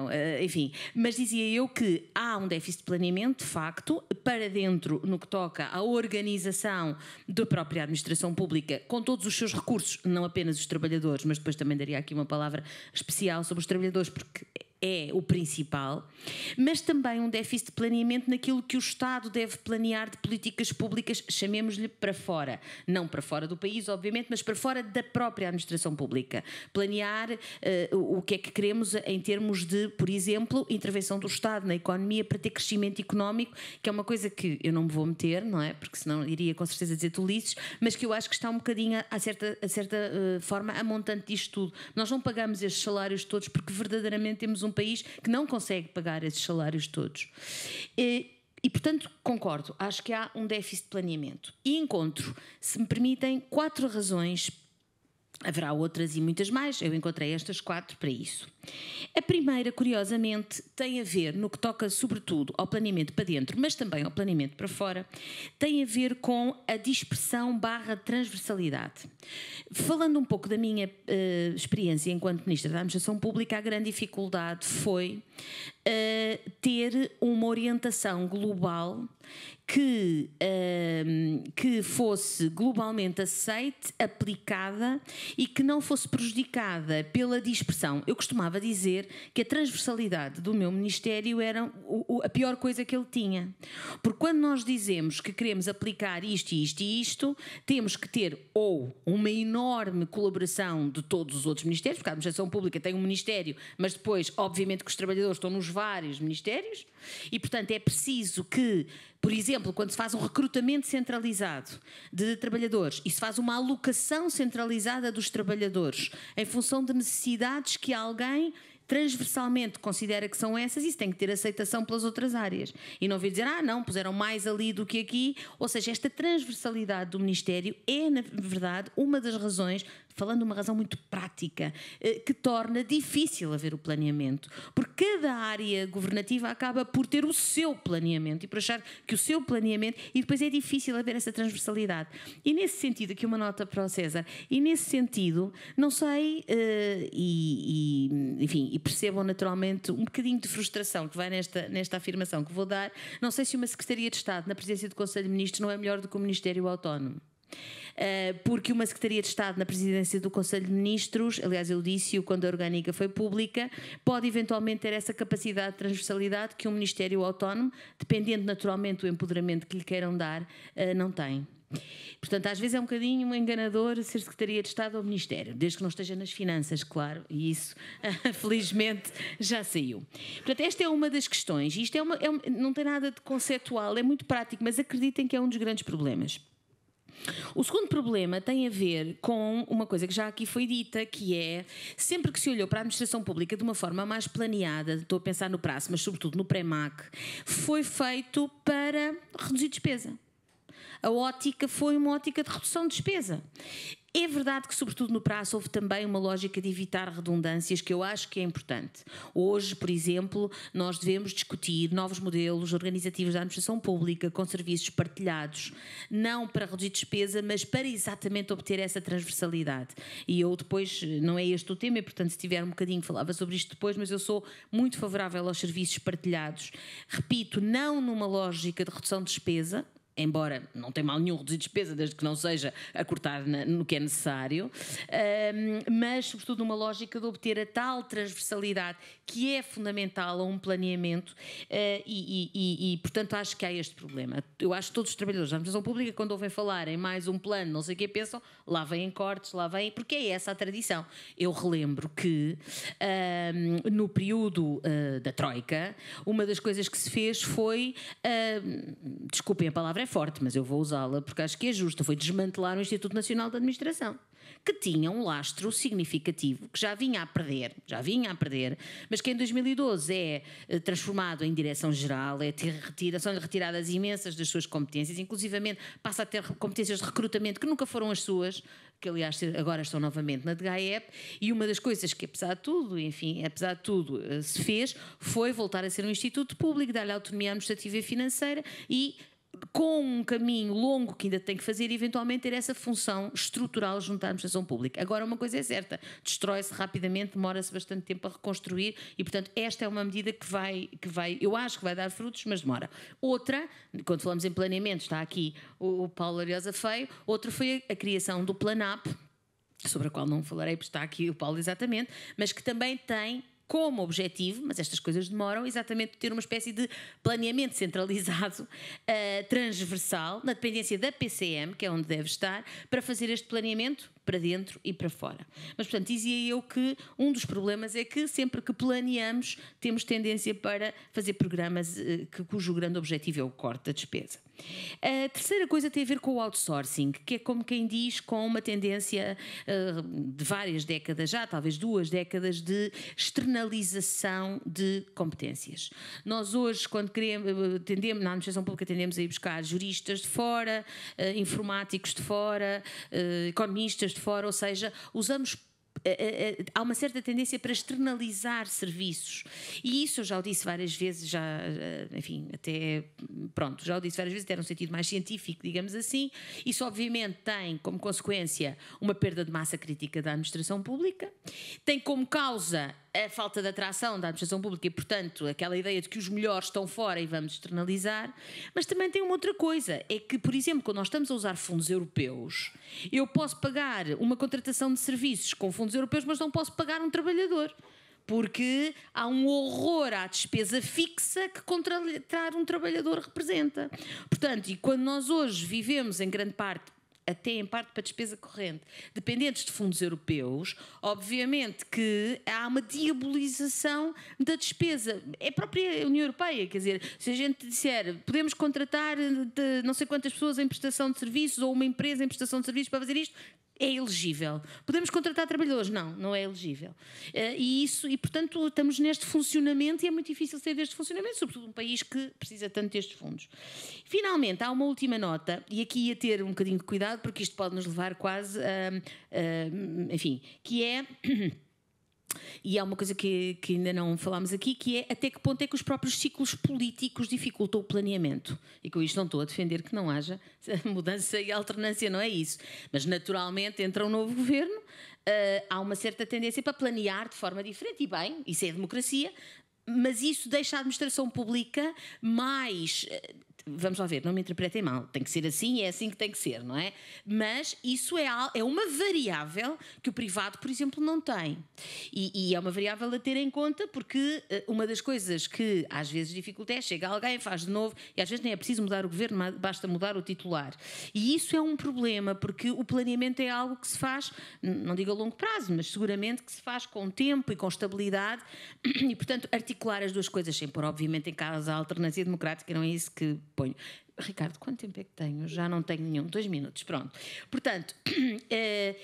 ah, enfim, mas dizia eu que há um déficit de planeamento, de facto, para dentro no que toca à organização da própria administração pública, com todos os seus recursos, não apenas os trabalhadores, mas depois também daria aqui uma palavra especial sobre os trabalhadores, porque é o principal, mas também um déficit de planeamento naquilo que o Estado deve planear de políticas públicas, chamemos-lhe para fora. Não para fora do país, obviamente, mas para fora da própria administração pública. Planear uh, o que é que queremos em termos de, por exemplo, intervenção do Estado na economia para ter crescimento económico, que é uma coisa que eu não me vou meter, não é? Porque senão iria com certeza dizer tolices, mas que eu acho que está um bocadinho, a, certa, a certa uh, forma, a montante disto tudo. Nós não pagamos estes salários todos porque verdadeiramente temos um um país que não consegue pagar esses salários todos. E, e, portanto, concordo, acho que há um déficit de planeamento. E encontro, se me permitem, quatro razões Haverá outras e muitas mais, eu encontrei estas quatro para isso. A primeira, curiosamente, tem a ver, no que toca sobretudo ao planeamento para dentro, mas também ao planeamento para fora, tem a ver com a dispersão barra transversalidade. Falando um pouco da minha uh, experiência enquanto Ministra da Administração Pública, a grande dificuldade foi uh, ter uma orientação global que, que fosse globalmente aceite, aplicada e que não fosse prejudicada pela dispersão. Eu costumava dizer que a transversalidade do meu ministério era a pior coisa que ele tinha. Porque quando nós dizemos que queremos aplicar isto, isto e isto, temos que ter ou uma enorme colaboração de todos os outros ministérios, porque a administração pública tem um ministério, mas depois, obviamente, que os trabalhadores estão nos vários ministérios, e portanto é preciso que por exemplo, quando se faz um recrutamento centralizado de trabalhadores e se faz uma alocação centralizada dos trabalhadores em função de necessidades que alguém transversalmente considera que são essas, isso tem que ter aceitação pelas outras áreas. E não vir dizer, ah, não, puseram mais ali do que aqui. Ou seja, esta transversalidade do Ministério é, na verdade, uma das razões falando uma razão muito prática, eh, que torna difícil haver o planeamento, porque cada área governativa acaba por ter o seu planeamento e por achar que o seu planeamento, e depois é difícil haver essa transversalidade. E nesse sentido, aqui uma nota para o César, e nesse sentido, não sei, eh, e, e enfim, e percebam naturalmente um bocadinho de frustração que vai nesta, nesta afirmação que vou dar, não sei se uma Secretaria de Estado na presença do Conselho de Ministros não é melhor do que o Ministério Autónomo. Eh, porque uma Secretaria de Estado na presidência do Conselho de Ministros, aliás, eu disse-o quando a orgânica foi pública, pode eventualmente ter essa capacidade de transversalidade que um Ministério autónomo, dependendo naturalmente do empoderamento que lhe queiram dar, eh, não tem. Portanto, às vezes é um bocadinho enganador ser Secretaria de Estado ou Ministério, desde que não esteja nas finanças, claro, e isso, felizmente, já saiu. Portanto, esta é uma das questões, isto é uma, é não tem nada de conceitual, é muito prático, mas acreditem que é um dos grandes problemas. O segundo problema tem a ver com uma coisa que já aqui foi dita, que é sempre que se olhou para a administração pública de uma forma mais planeada, estou a pensar no prazo, mas sobretudo no pré-MAC, foi feito para reduzir despesa. A ótica foi uma ótica de redução de despesa. É verdade que, sobretudo no prazo, houve também uma lógica de evitar redundâncias que eu acho que é importante. Hoje, por exemplo, nós devemos discutir novos modelos organizativos da administração pública com serviços partilhados, não para reduzir despesa, mas para exatamente obter essa transversalidade. E eu depois, não é este o tema, e portanto, se tiver um bocadinho, falava sobre isto depois, mas eu sou muito favorável aos serviços partilhados. Repito, não numa lógica de redução de despesa, embora não tem mal nenhum reduzir despesa, desde que não seja a cortar no que é necessário, mas sobretudo numa lógica de obter a tal transversalidade que é fundamental a um planeamento eh, e, e, e, e portanto acho que há este problema. Eu acho que todos os trabalhadores da administração pública quando ouvem falar em mais um plano, não sei o que pensam, lá vêm cortes, lá vêm, porque é essa a tradição. Eu relembro que um, no período uh, da Troika, uma das coisas que se fez foi, uh, desculpem a palavra palavra é forte, mas eu vou usá-la porque acho que é justa, foi desmantelar o Instituto Nacional de Administração, que tinha um lastro significativo, que já vinha a perder, já vinha a perder, mas que em 2012 é eh, transformado em direção-geral, é ter retira, são retiradas imensas das suas competências, inclusivamente passa a ter competências de recrutamento que nunca foram as suas, que aliás agora estão novamente na DGAEP, e uma das coisas que, apesar de tudo, enfim, apesar de tudo, eh, se fez, foi voltar a ser um instituto público, dar-lhe autonomia administrativa e financeira e com um caminho longo que ainda tem que fazer, eventualmente ter essa função estrutural junto à administração pública. Agora, uma coisa é certa: destrói-se rapidamente, demora-se bastante tempo a reconstruir e, portanto, esta é uma medida que vai, que vai, eu acho que vai dar frutos, mas demora. Outra, quando falamos em planeamento, está aqui o, Paulo Ariosa Feio, outra foi a, criação do PlanAP. Sobre a qual não falarei, porque está aqui o Paulo exatamente, mas que também tem como objetivo, mas estas coisas demoram, exatamente ter uma espécie de planeamento centralizado, uh, transversal, na dependência da PCM, que é onde deve estar, para fazer este planeamento para dentro e para fora. Mas, portanto, dizia eu que um dos problemas é que sempre que planeamos, temos tendência para fazer programas eh, que, cujo grande objetivo é o corte da despesa. A terceira coisa tem a ver com o outsourcing, que é como quem diz, com uma tendência uh, de várias décadas já, talvez duas décadas, de externalização de competências. Nós hoje, quando queremos, eh, tendemos, na administração pública, tendemos a ir buscar juristas de fora, uh, informáticos de fora, uh, economistas de fora, ou seja, usamos eh, eh, eh, há uma certa tendência para externalizar serviços e isso eu já o disse várias vezes já enfim até pronto já o disse várias vezes até num sentido mais científico digamos assim isso obviamente tem como consequência uma perda de massa crítica da administração pública tem como causa a falta de atração da administração pública e, portanto, aquela ideia de que os melhores estão fora e vamos externalizar, mas também tem uma outra coisa, é que, por exemplo, quando nós estamos a usar fundos europeus, eu posso pagar uma contratação de serviços com fundos europeus, mas não posso pagar um trabalhador porque há um horror à despesa fixa que contratar um trabalhador representa. Portanto, e quando nós hoje vivemos em grande parte até em parte para despesa corrente, dependentes de fundos europeus, obviamente que há uma diabolização da despesa. É a própria União Europeia, quer dizer, se a gente disser podemos contratar não sei quantas pessoas em prestação de serviços ou uma empresa em prestação de serviços para fazer isto, é elegível. Podemos contratar trabalhadores? Não, não é elegível. Eh, e isso, e portanto, estamos neste funcionamento e é muito difícil sair deste funcionamento, sobretudo um país que precisa tanto destes fundos. Finalmente, há uma última nota, e aqui ia ter um bocadinho de cuidado, porque isto pode nos levar quase a. a enfim, que é. E há uma coisa que, que, ainda não falámos aqui, que é até que ponto é que os próprios ciclos políticos dificultam o planeamento. E com isto não estou a defender que não haja mudança e alternância, não é isso. Mas naturalmente entra um novo governo, uh, há uma certa tendência para planear de forma diferente, e bem, isso é democracia, mas isso deixa a administração pública mais eh, vamos lá ver, não me interpretem mal, tem que ser assim e é assim que tem que ser, não é? Mas isso é, é uma variável que o privado, por exemplo, não tem. E, e é uma variável a ter em conta porque eh, uma das coisas que às vezes dificulta é chegar alguém, faz de novo e às vezes nem é preciso mudar o governo, basta mudar o titular. E isso é um problema porque o planeamento é algo que se faz, não digo a longo prazo, mas seguramente que se faz com tempo e com estabilidade e, portanto, articular as duas coisas sem pôr, obviamente, em causa a alternância democrática, não é isso que Ricardo, quanto tempo é que tenho? Já não tenho nenhum, dois minutos, pronto. Portanto, eh,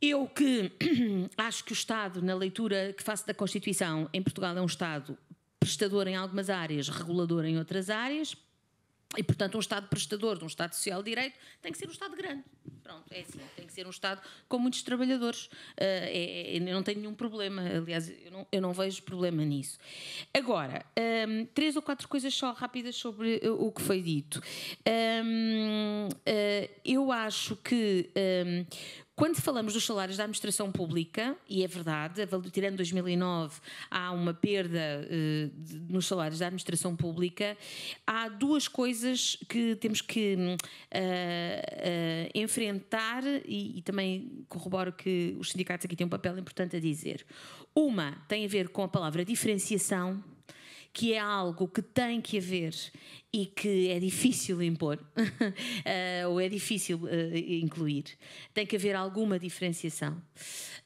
eu que acho que o Estado, na leitura que faço da Constituição, em Portugal é um Estado prestador em algumas áreas, regulador em outras áreas, e, portanto, um Estado prestador de um Estado social de direito tem que ser um Estado grande. Pronto, é assim, tem que ser um Estado com muitos trabalhadores. Uh, é, é, não tenho nenhum problema, aliás, eu não, eu não vejo problema nisso. Agora, um, ehm, três ou quatro coisas só rápidas sobre eh, o que foi dito. Um, ehm, uh, eh, eu acho que um, ehm, quando falamos dos salários da administração pública, e é verdade, tirando 2009, há uma perda eh, nos salários da administração pública, há duas coisas que temos que uh, uh, enfrentar e, e, também corroboro que os sindicatos aqui têm um papel importante a dizer. Uma tem a ver com a palavra diferenciação que é algo que tem que haver e que é difícil impor uh, ou é difícil uh, incluir. Tem que haver alguma diferenciação.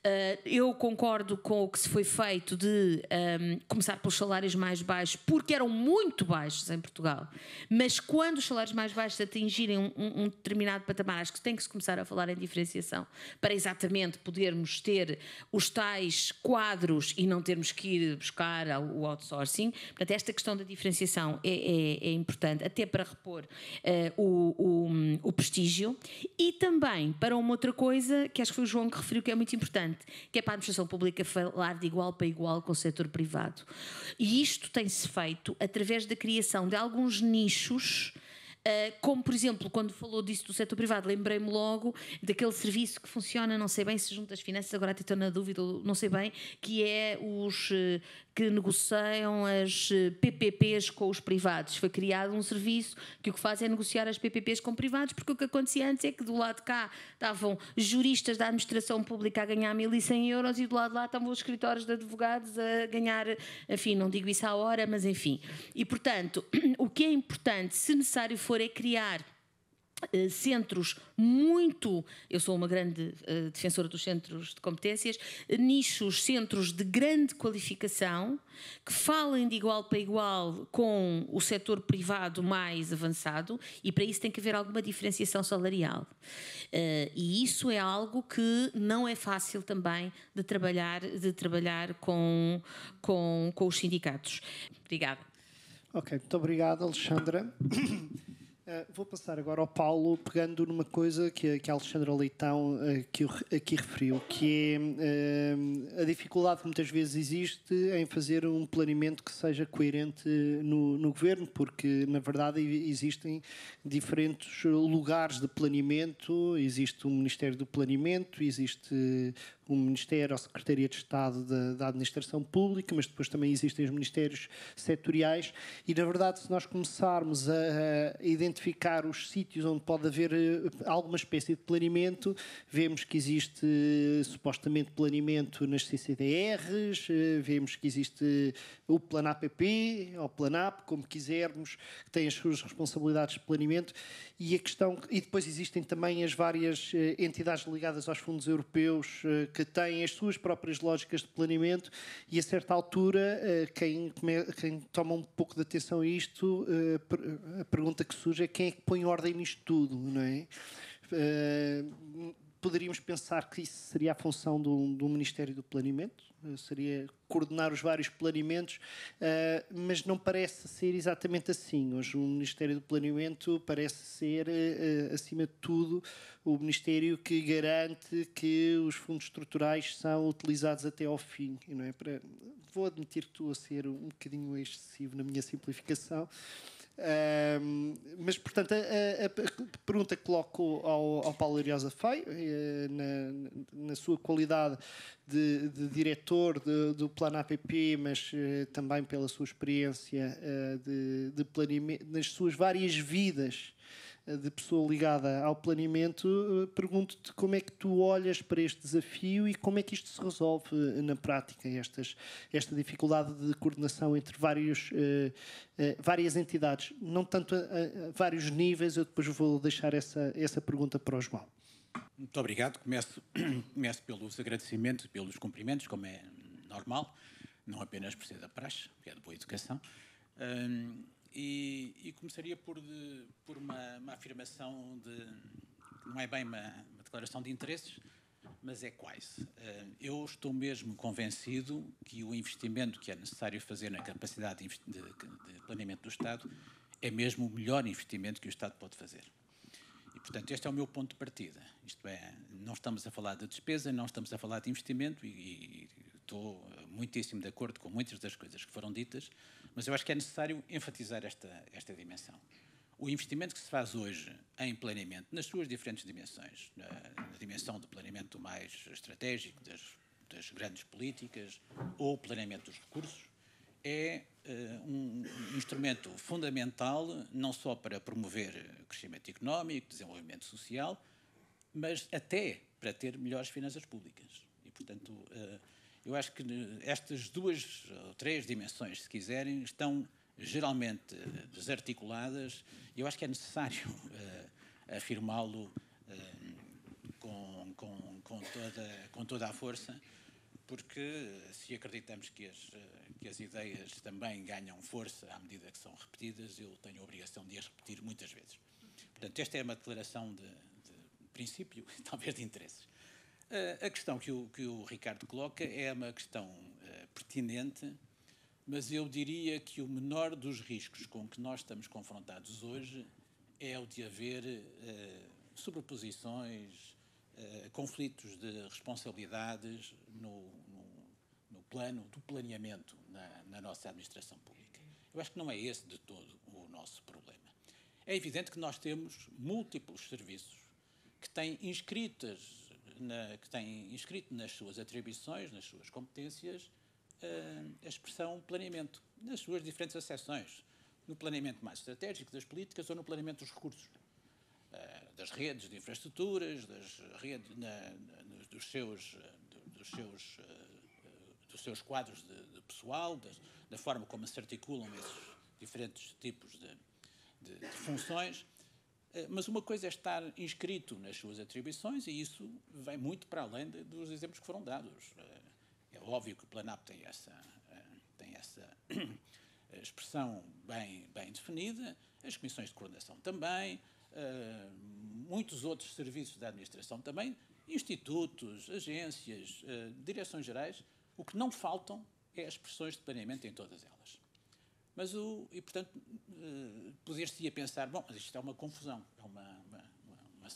Uh, eu concordo com o que se foi feito de um, ehm, começar pelos salários mais baixos, porque eram muito baixos em Portugal, mas quando os salários mais baixos atingirem um, um determinado patamar, acho que tem que se começar a falar em diferenciação para exatamente podermos ter os tais quadros e não termos que ir buscar o outsourcing. Portanto, esta questão da diferenciação é, é, é importante, até para repor uh, o, o, o, prestígio e também para uma outra coisa que acho que foi o João que referiu que é muito importante, que é para a administração pública falar de igual para igual com o setor privado. E isto tem-se feito através da criação de alguns nichos eh, como, por exemplo, quando falou disso do setor privado, lembrei-me logo daquele serviço que funciona, não sei bem se junto às finanças, agora até estou na dúvida, não sei bem, que é os eh, que negociam as eh, PPPs com os privados. Foi criado um serviço que o que faz é negociar as PPPs com privados, porque o que acontecia antes é que do lado de cá estavam juristas da administração pública a ganhar 1.100 euros e do lado de lá estavam os escritórios de advogados a ganhar, enfim, não digo isso à hora, mas enfim. E portanto, o que é importante, se necessário for, é criar eh, centros muito. Eu sou uma grande uh, defensora dos centros de competências, eh, nichos, centros de grande qualificação, que falem de igual para igual com o setor privado mais avançado, e para isso tem que haver alguma diferenciação salarial. e isso é algo que não é fácil também de trabalhar, de trabalhar com, com, com os sindicatos. Obrigada. Ok, muito obrigado, Alexandra. Eh, vou passar agora ao Paulo, pegando numa coisa que, que a Alexandra Leitão eh, que, aqui referiu, que é eh, a dificuldade que muitas vezes existe em fazer um planeamento que seja coerente no, no, governo, porque na verdade existem diferentes lugares de planeamento: existe o Ministério do Planeamento, existe o Ministério ou a Secretaria de Estado da, da, Administração Pública, mas depois também existem os Ministérios Setoriais. E, na verdade, se nós começarmos a, a identificar os sítios onde pode haver eh, alguma espécie de planeamento, vemos que existe eh, supostamente planeamento nas CCDRs, eh, vemos que existe o Plan APP ou PlanAP, como quisermos, que tem as suas responsabilidades de planeamento. E a questão. E depois existem também as várias entidades ligadas aos fundos europeus que que têm as suas próprias lógicas de planeamento e a certa altura eh, quem, quem toma um pouco de atenção a isto, eh, a pergunta que surge é quem é que põe ordem nisto tudo, não é? Eh, poderíamos pensar que isso seria a função do, do Ministério do Planeamento, eh, seria coordenar os vários planeamentos, uh, mas não parece ser exatamente assim. Hoje o Ministério do Planeamento parece ser, uh, acima de tudo, o Ministério que garante que os fundos estruturais são utilizados até ao fim. não é para... Vou admitir que estou a ser um bocadinho excessivo na minha simplificação, um, mas, portanto, a, a, a, pergunta que coloco ao, ao Paulo Ariosa Feio, eh, na, na, sua qualidade de, de diretor de, do Plano APP, mas eh, também pela sua experiência eh, de, de planeamento, nas suas várias vidas de pessoa ligada ao planeamento, eh, pergunto-te como é que tu olhas para este desafio e como é que isto se resolve eh, na prática, estas, esta dificuldade de coordenação entre vários, eh, várias entidades, não tanto a, a, vários níveis, eu depois vou deixar essa, essa pergunta para o João. Muito obrigado, começo, começo pelos agradecimentos, pelos cumprimentos, como é normal, não apenas por ser da praxe, é de boa educação. Hum, e, e começaria por, de, por uma, uma, afirmação de. não é bem uma, uma declaração de interesses, mas é quase. Eh, eu estou mesmo convencido que o investimento que é necessário fazer na capacidade de planeamento do Estado é mesmo o melhor investimento que o Estado pode fazer. E, portanto, este é o meu ponto de partida. Isto é, não estamos a falar de despesa, não estamos a falar de investimento, e, e estou muitíssimo de acordo com muitas das coisas que foram ditas, mas eu acho que é necessário enfatizar esta, esta dimensão. O investimento que se faz hoje em planeamento, nas suas diferentes dimensões, na, na dimensão do planeamento mais estratégico, das, das, grandes políticas, ou planeamento dos recursos, é uh, um instrumento fundamental não só para promover crescimento económico, desenvolvimento social, mas até para ter melhores finanças públicas. E, portanto, uh, eu acho que eh, estas duas ou três dimensões, se quiserem, estão geralmente eh, desarticuladas e eu acho que é necessário uh, afirmá-lo uh, com, com, com, toda, com toda a força, porque se acreditamos que as, que as ideias também ganham força à medida que são repetidas, eu tenho a obrigação de as repetir muitas vezes. Portanto, esta é uma declaração de, de princípio, talvez de interesses. A questão que o, que o Ricardo coloca é uma questão uh, pertinente, mas eu diria que o menor dos riscos com que nós estamos confrontados hoje é o de haver uh, sobreposições, uh, conflitos de responsabilidades no, no, no plano do planeamento na, na nossa administração pública. Eu acho que não é esse de todo o nosso problema. É evidente que nós temos múltiplos serviços que têm inscritas na, que tem inscrito nas suas atribuições, nas suas competências, eh, a expressão planeamento, nas suas diferentes acessões, no planeamento mais estratégico das políticas ou no planeamento dos recursos, eh, das redes de infraestruturas, das redes, na, na, dos seus, eh, dos seus, dos seus quadros de, de pessoal, das, da forma como se articulam esses diferentes tipos de, de, de funções. Eh, mas uma coisa é estar inscrito nas suas atribuições e isso vai muito para além dos exemplos que foram dados. Eh, é óbvio que o Planap tem essa, eh, tem essa expressão bem, bem definida, as comissões de coordenação também, muitos outros serviços da administração também, institutos, agências, direções gerais. O que não faltam é as expressões de planeamento em todas elas. Mas o, e portanto, eh, poder-se-ia pensar, bom, mas isto é uma confusão, é uma, uma, uma,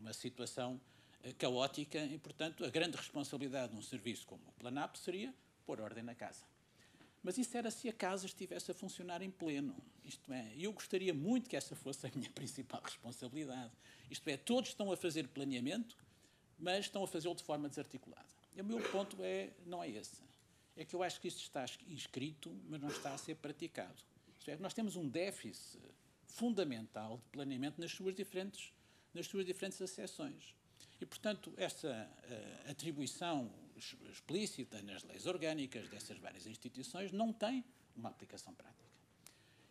uma situação eh, caótica e, portanto, a grande responsabilidade de um serviço como o Planap seria pôr ordem na casa. Mas isso era se a casa estivesse a funcionar em pleno. Isto é, eu gostaria muito que essa fosse a minha principal responsabilidade. Isto é, todos estão a fazer planeamento, mas estão a fazê-lo de forma desarticulada. E o meu ponto é, não é esse é que eu acho que isso está escrito, mas não está a ser praticado. Isto é, nós temos um déficit fundamental de planeamento nas suas diferentes, nas suas diferentes acessões. E, portanto, essa uh, eh, atribuição explícita nas leis orgânicas dessas várias instituições não tem uma aplicação prática.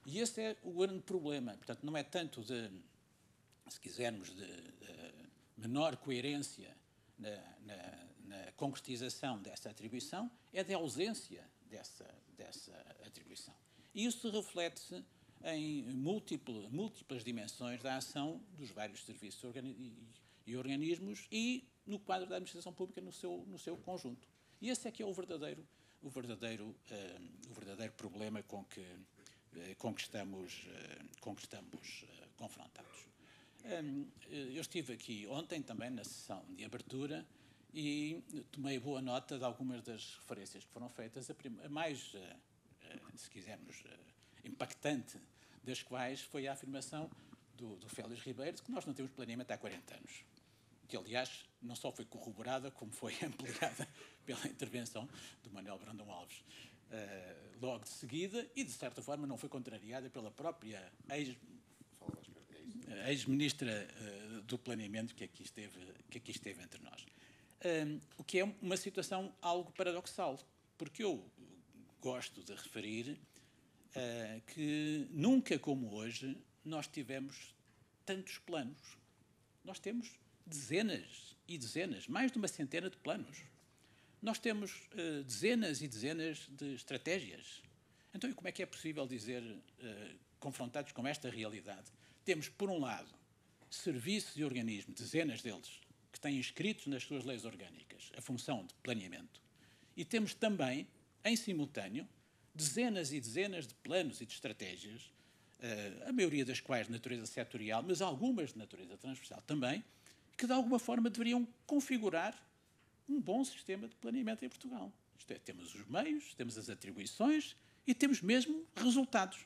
E esse é o grande problema. Portanto, não é tanto de, se quisermos, de, de menor coerência na, na, na concretização dessa atribuição é da ausência dessa, dessa atribuição. E isso reflete-se em múltiplo, múltiplas dimensões da ação dos vários serviços organi e organismos e no quadro da administração pública no seu, no seu conjunto. E esse é que é o verdadeiro, o verdadeiro, uh, o verdadeiro problema com que, uh, com que estamos, uh, com que estamos confrontados. Um, ehm, eu estive aqui ontem também na sessão de abertura e tomei boa nota de algumas das referências que foram feitas. A, prima, a mais, eh, eh, se quisermos, eh, impactante das quais foi a afirmação do, do Félix Ribeiro de que nós não temos planeamento há 40 anos. Que, aliás, não só foi corroborada, como foi ampliada pela intervenção do Manuel Brandão Alves. Uh, logo de seguida, e de certa forma não foi contrariada pela própria ex é ex-ministra uh, do Planeamento que aqui, esteve, que aqui esteve entre nós. Um, o que é uma situação algo paradoxal, porque eu gosto de referir uh, que nunca como hoje nós tivemos tantos planos. Nós temos dezenas e dezenas, mais de uma centena de planos. Nós temos uh, dezenas e dezenas de estratégias. Então, como é que é possível dizer, uh, confrontados com esta realidade, temos, por um lado, serviços e organismos, dezenas deles, que têm inscritos nas suas leis orgânicas a função de planeamento. E temos também, em simultâneo, dezenas e dezenas de planos e de estratégias, eh, a maioria das quais de natureza setorial, mas algumas de natureza transversal também, que de alguma forma deveriam configurar um bom sistema de planeamento em Portugal. Isto é, temos os meios, temos as atribuições e temos mesmo resultados.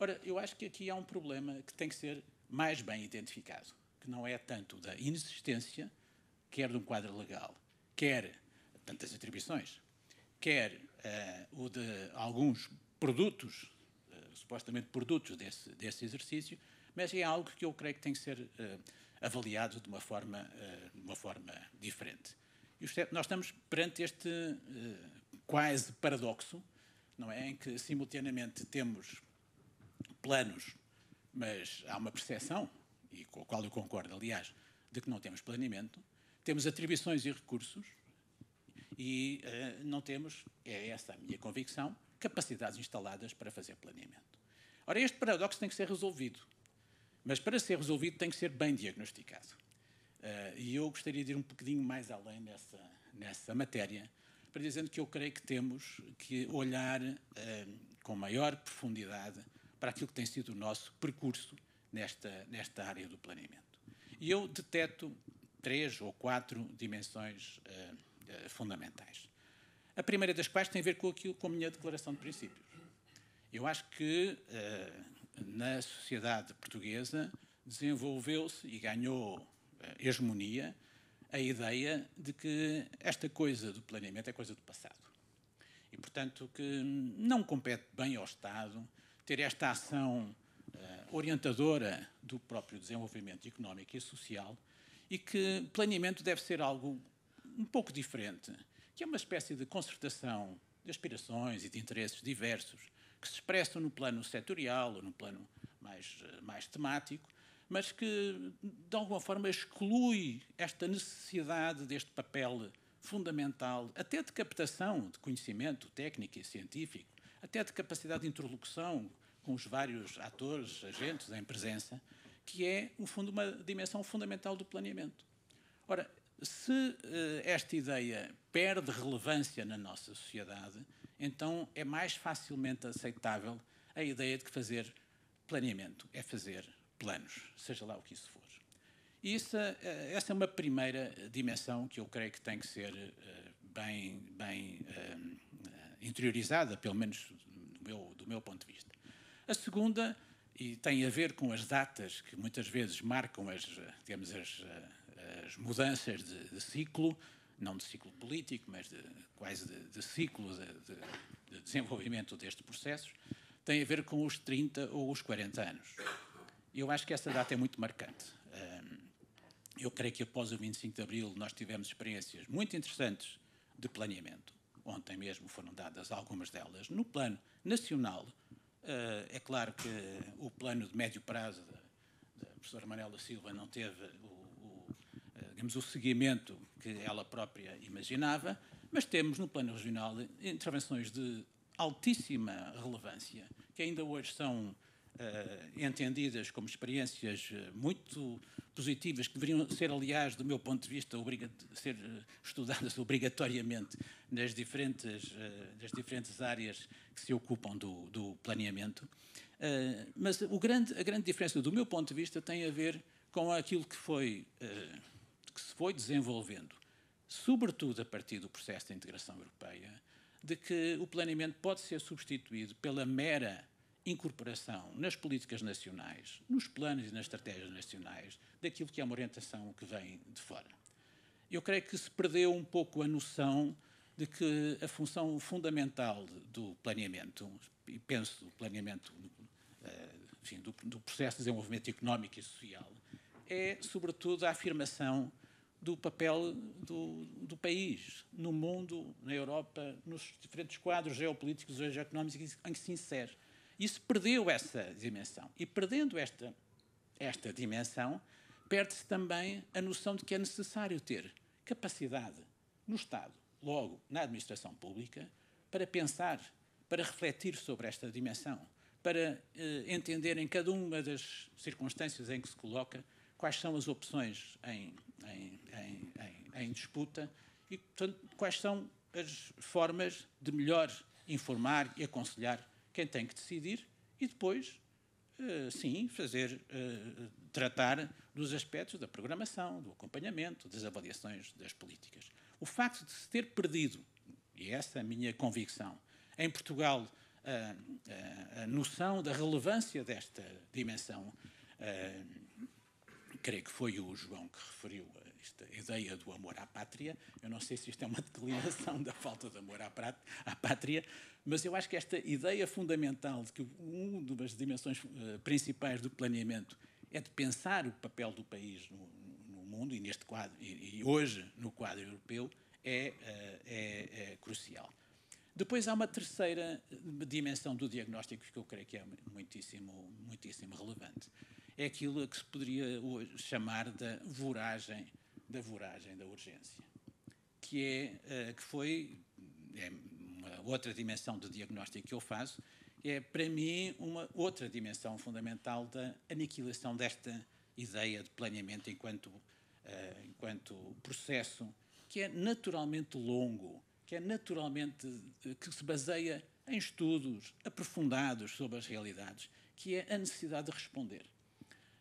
Ora, eu acho que aqui há um problema que tem que ser mais bem identificado que não é tanto da inexistência, quer de um quadro legal, quer tantas atribuições, quer uh, o de alguns produtos, uh, supostamente produtos desse, desse exercício, mas é algo que eu creio que tem que ser uh, avaliado de uma forma, uma forma diferente. E nós estamos perante este quase paradoxo, não é? Em que simultaneamente temos planos, mas há uma percepção e com o qual eu concordo, aliás, de que não temos planeamento, temos atribuições e recursos e uh, não temos, é essa a minha convicção, capacidades instaladas para fazer planeamento. Ora, este paradoxo tem que ser resolvido, mas para ser resolvido tem que ser bem diagnosticado. Uh, e eu gostaria de ir um bocadinho mais além nessa, nessa matéria, para dizer que eu creio que temos que olhar uh, com maior profundidade para aquilo que tem sido o nosso percurso nesta, nesta área do planeamento. E eu deteto três ou quatro dimensões uh, uh, fundamentais. A primeira das quais tem a ver com aquilo com a minha declaração de princípios. Eu acho que uh, na sociedade portuguesa desenvolveu-se e ganhou hegemonia a ideia de que esta coisa do planeamento é coisa do passado. E, portanto, que não compete bem ao Estado ter esta ação orientadora do próprio desenvolvimento económico e social e que planeamento deve ser algo um pouco diferente, que é uma espécie de concertação de aspirações e de interesses diversos que se expressam no plano setorial ou no plano mais, mais temático, mas que de alguma forma exclui esta necessidade deste papel fundamental, até de captação de conhecimento técnico e científico, até de capacidade de interlocução com os vários atores, agentes em presença, que é, no fundo, uma dimensão fundamental do planeamento. Ora, se uh, esta ideia perde relevância na nossa sociedade, então é mais facilmente aceitável a ideia de que fazer planeamento é fazer planos, seja lá o que isso for. E isso, uh, essa é uma primeira dimensão que eu creio que tem que ser uh, bem, bem interiorizada, pelo menos do meu, do meu ponto de vista. A segunda, e tem a ver com as datas que muitas vezes marcam as, digamos, as, as mudanças de, de, ciclo, não de ciclo político, mas de, quase de, de ciclo de, desenvolvimento destes processos, tem a ver com os 30 ou os 40 anos. Eu acho que esta data é muito marcante. Eu creio que após o 25 de Abril nós tivemos experiências muito interessantes de planeamento. Ontem mesmo foram dadas algumas delas no plano nacional, eh, é claro que o plano de médio prazo da, da professora Manela Silva não teve o, o, eh, digamos, o seguimento que ela própria imaginava, mas temos no plano regional intervenções de altíssima relevância, que ainda hoje são eh, entendidas como experiências muito positivas, que deveriam ser, aliás, do meu ponto de vista, ser eh, estudadas obrigatoriamente nas diferentes, eh, nas diferentes áreas que se ocupam do, do planeamento. Eh, mas grande, a grande diferença, do meu ponto de vista, tem a ver com aquilo que, foi, que se foi desenvolvendo, sobretudo a partir do processo de integração europeia, de que o planeamento pode ser substituído pela mera incorporação nas políticas nacionais, nos planos e nas estratégias nacionais, daquilo que é uma orientação que vem de fora. Eu creio que se perdeu um pouco a noção de que a função fundamental do planeamento, e penso do planeamento, eh, enfim, do, do processo de desenvolvimento económico e social, é sobretudo a afirmação do papel do, do, país no mundo, na Europa, nos diferentes quadros geopolíticos e económicos em que se insere. Isso perdeu essa dimensão. E perdendo esta, esta dimensão, perde-se também a noção de que é necessário ter capacidade no Estado, logo na administração pública, para pensar, para refletir sobre esta dimensão, para eh, entender em cada uma das circunstâncias em que se coloca quais são as opções em, em, em, em disputa e, portanto, quais são as formas de melhor informar e aconselhar quem tem que decidir e depois, eh, sim, fazer, eh, tratar dos aspectos da programação, do acompanhamento, das avaliações das políticas. O facto de se ter perdido, e essa é a minha convicção, em Portugal a, a noção da relevância desta dimensão, eh, creio que foi o João que referiu esta ideia do amor à pátria, eu não sei se isto é uma declinação da falta de amor à, pátria, mas eu acho que esta ideia fundamental de que uma das dimensões eh, principais do planeamento é de pensar o papel do país no, no mundo e neste quadro e, hoje no quadro europeu é, eh, é, é crucial. Depois há uma terceira dimensão do diagnóstico que eu creio que é muitíssimo, muitíssimo relevante. É aquilo a que se poderia chamar da voragem da voragem, da urgência, que, é, eh, que foi é uma outra dimensão do diagnóstico que eu faço, é para mim uma outra dimensão fundamental da aniquilação desta ideia de planeamento enquanto, eh, enquanto processo que é naturalmente longo, que é naturalmente eh, que se baseia em estudos aprofundados sobre as realidades, que é a necessidade de responder.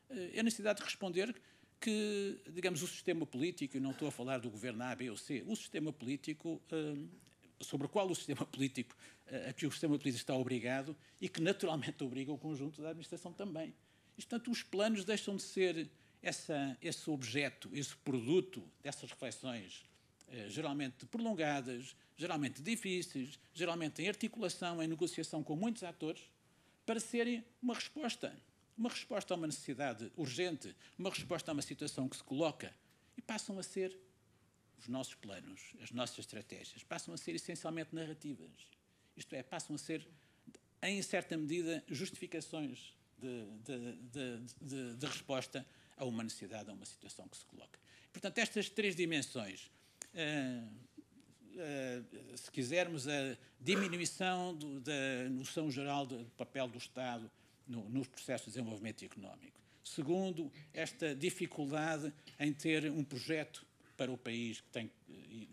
É a necessidade de responder que, digamos, o sistema político, e não estou a falar do governo A, B ou C, o sistema político, ah, sobre o qual o sistema político, ah, a que o sistema político está obrigado e que naturalmente obriga o conjunto da administração também. E, portanto, os planos deixam de ser essa, esse objeto, esse produto dessas reflexões ah, geralmente prolongadas, geralmente difíceis, geralmente em articulação, em negociação com muitos atores, para serem uma resposta uma resposta a uma necessidade urgente, uma resposta a uma situação que se coloca, e passam a ser os nossos planos, as nossas estratégias, passam a ser essencialmente narrativas. Isto é, passam a ser, em certa medida, justificações de, de, de, de resposta a uma necessidade, a uma situação que se coloca. Portanto, estas três dimensões. Uh, Uh, se quisermos, a diminuição do, da noção geral do papel do Estado no, nos processos de desenvolvimento económico. Segundo, esta dificuldade em ter um projeto para o país, que tem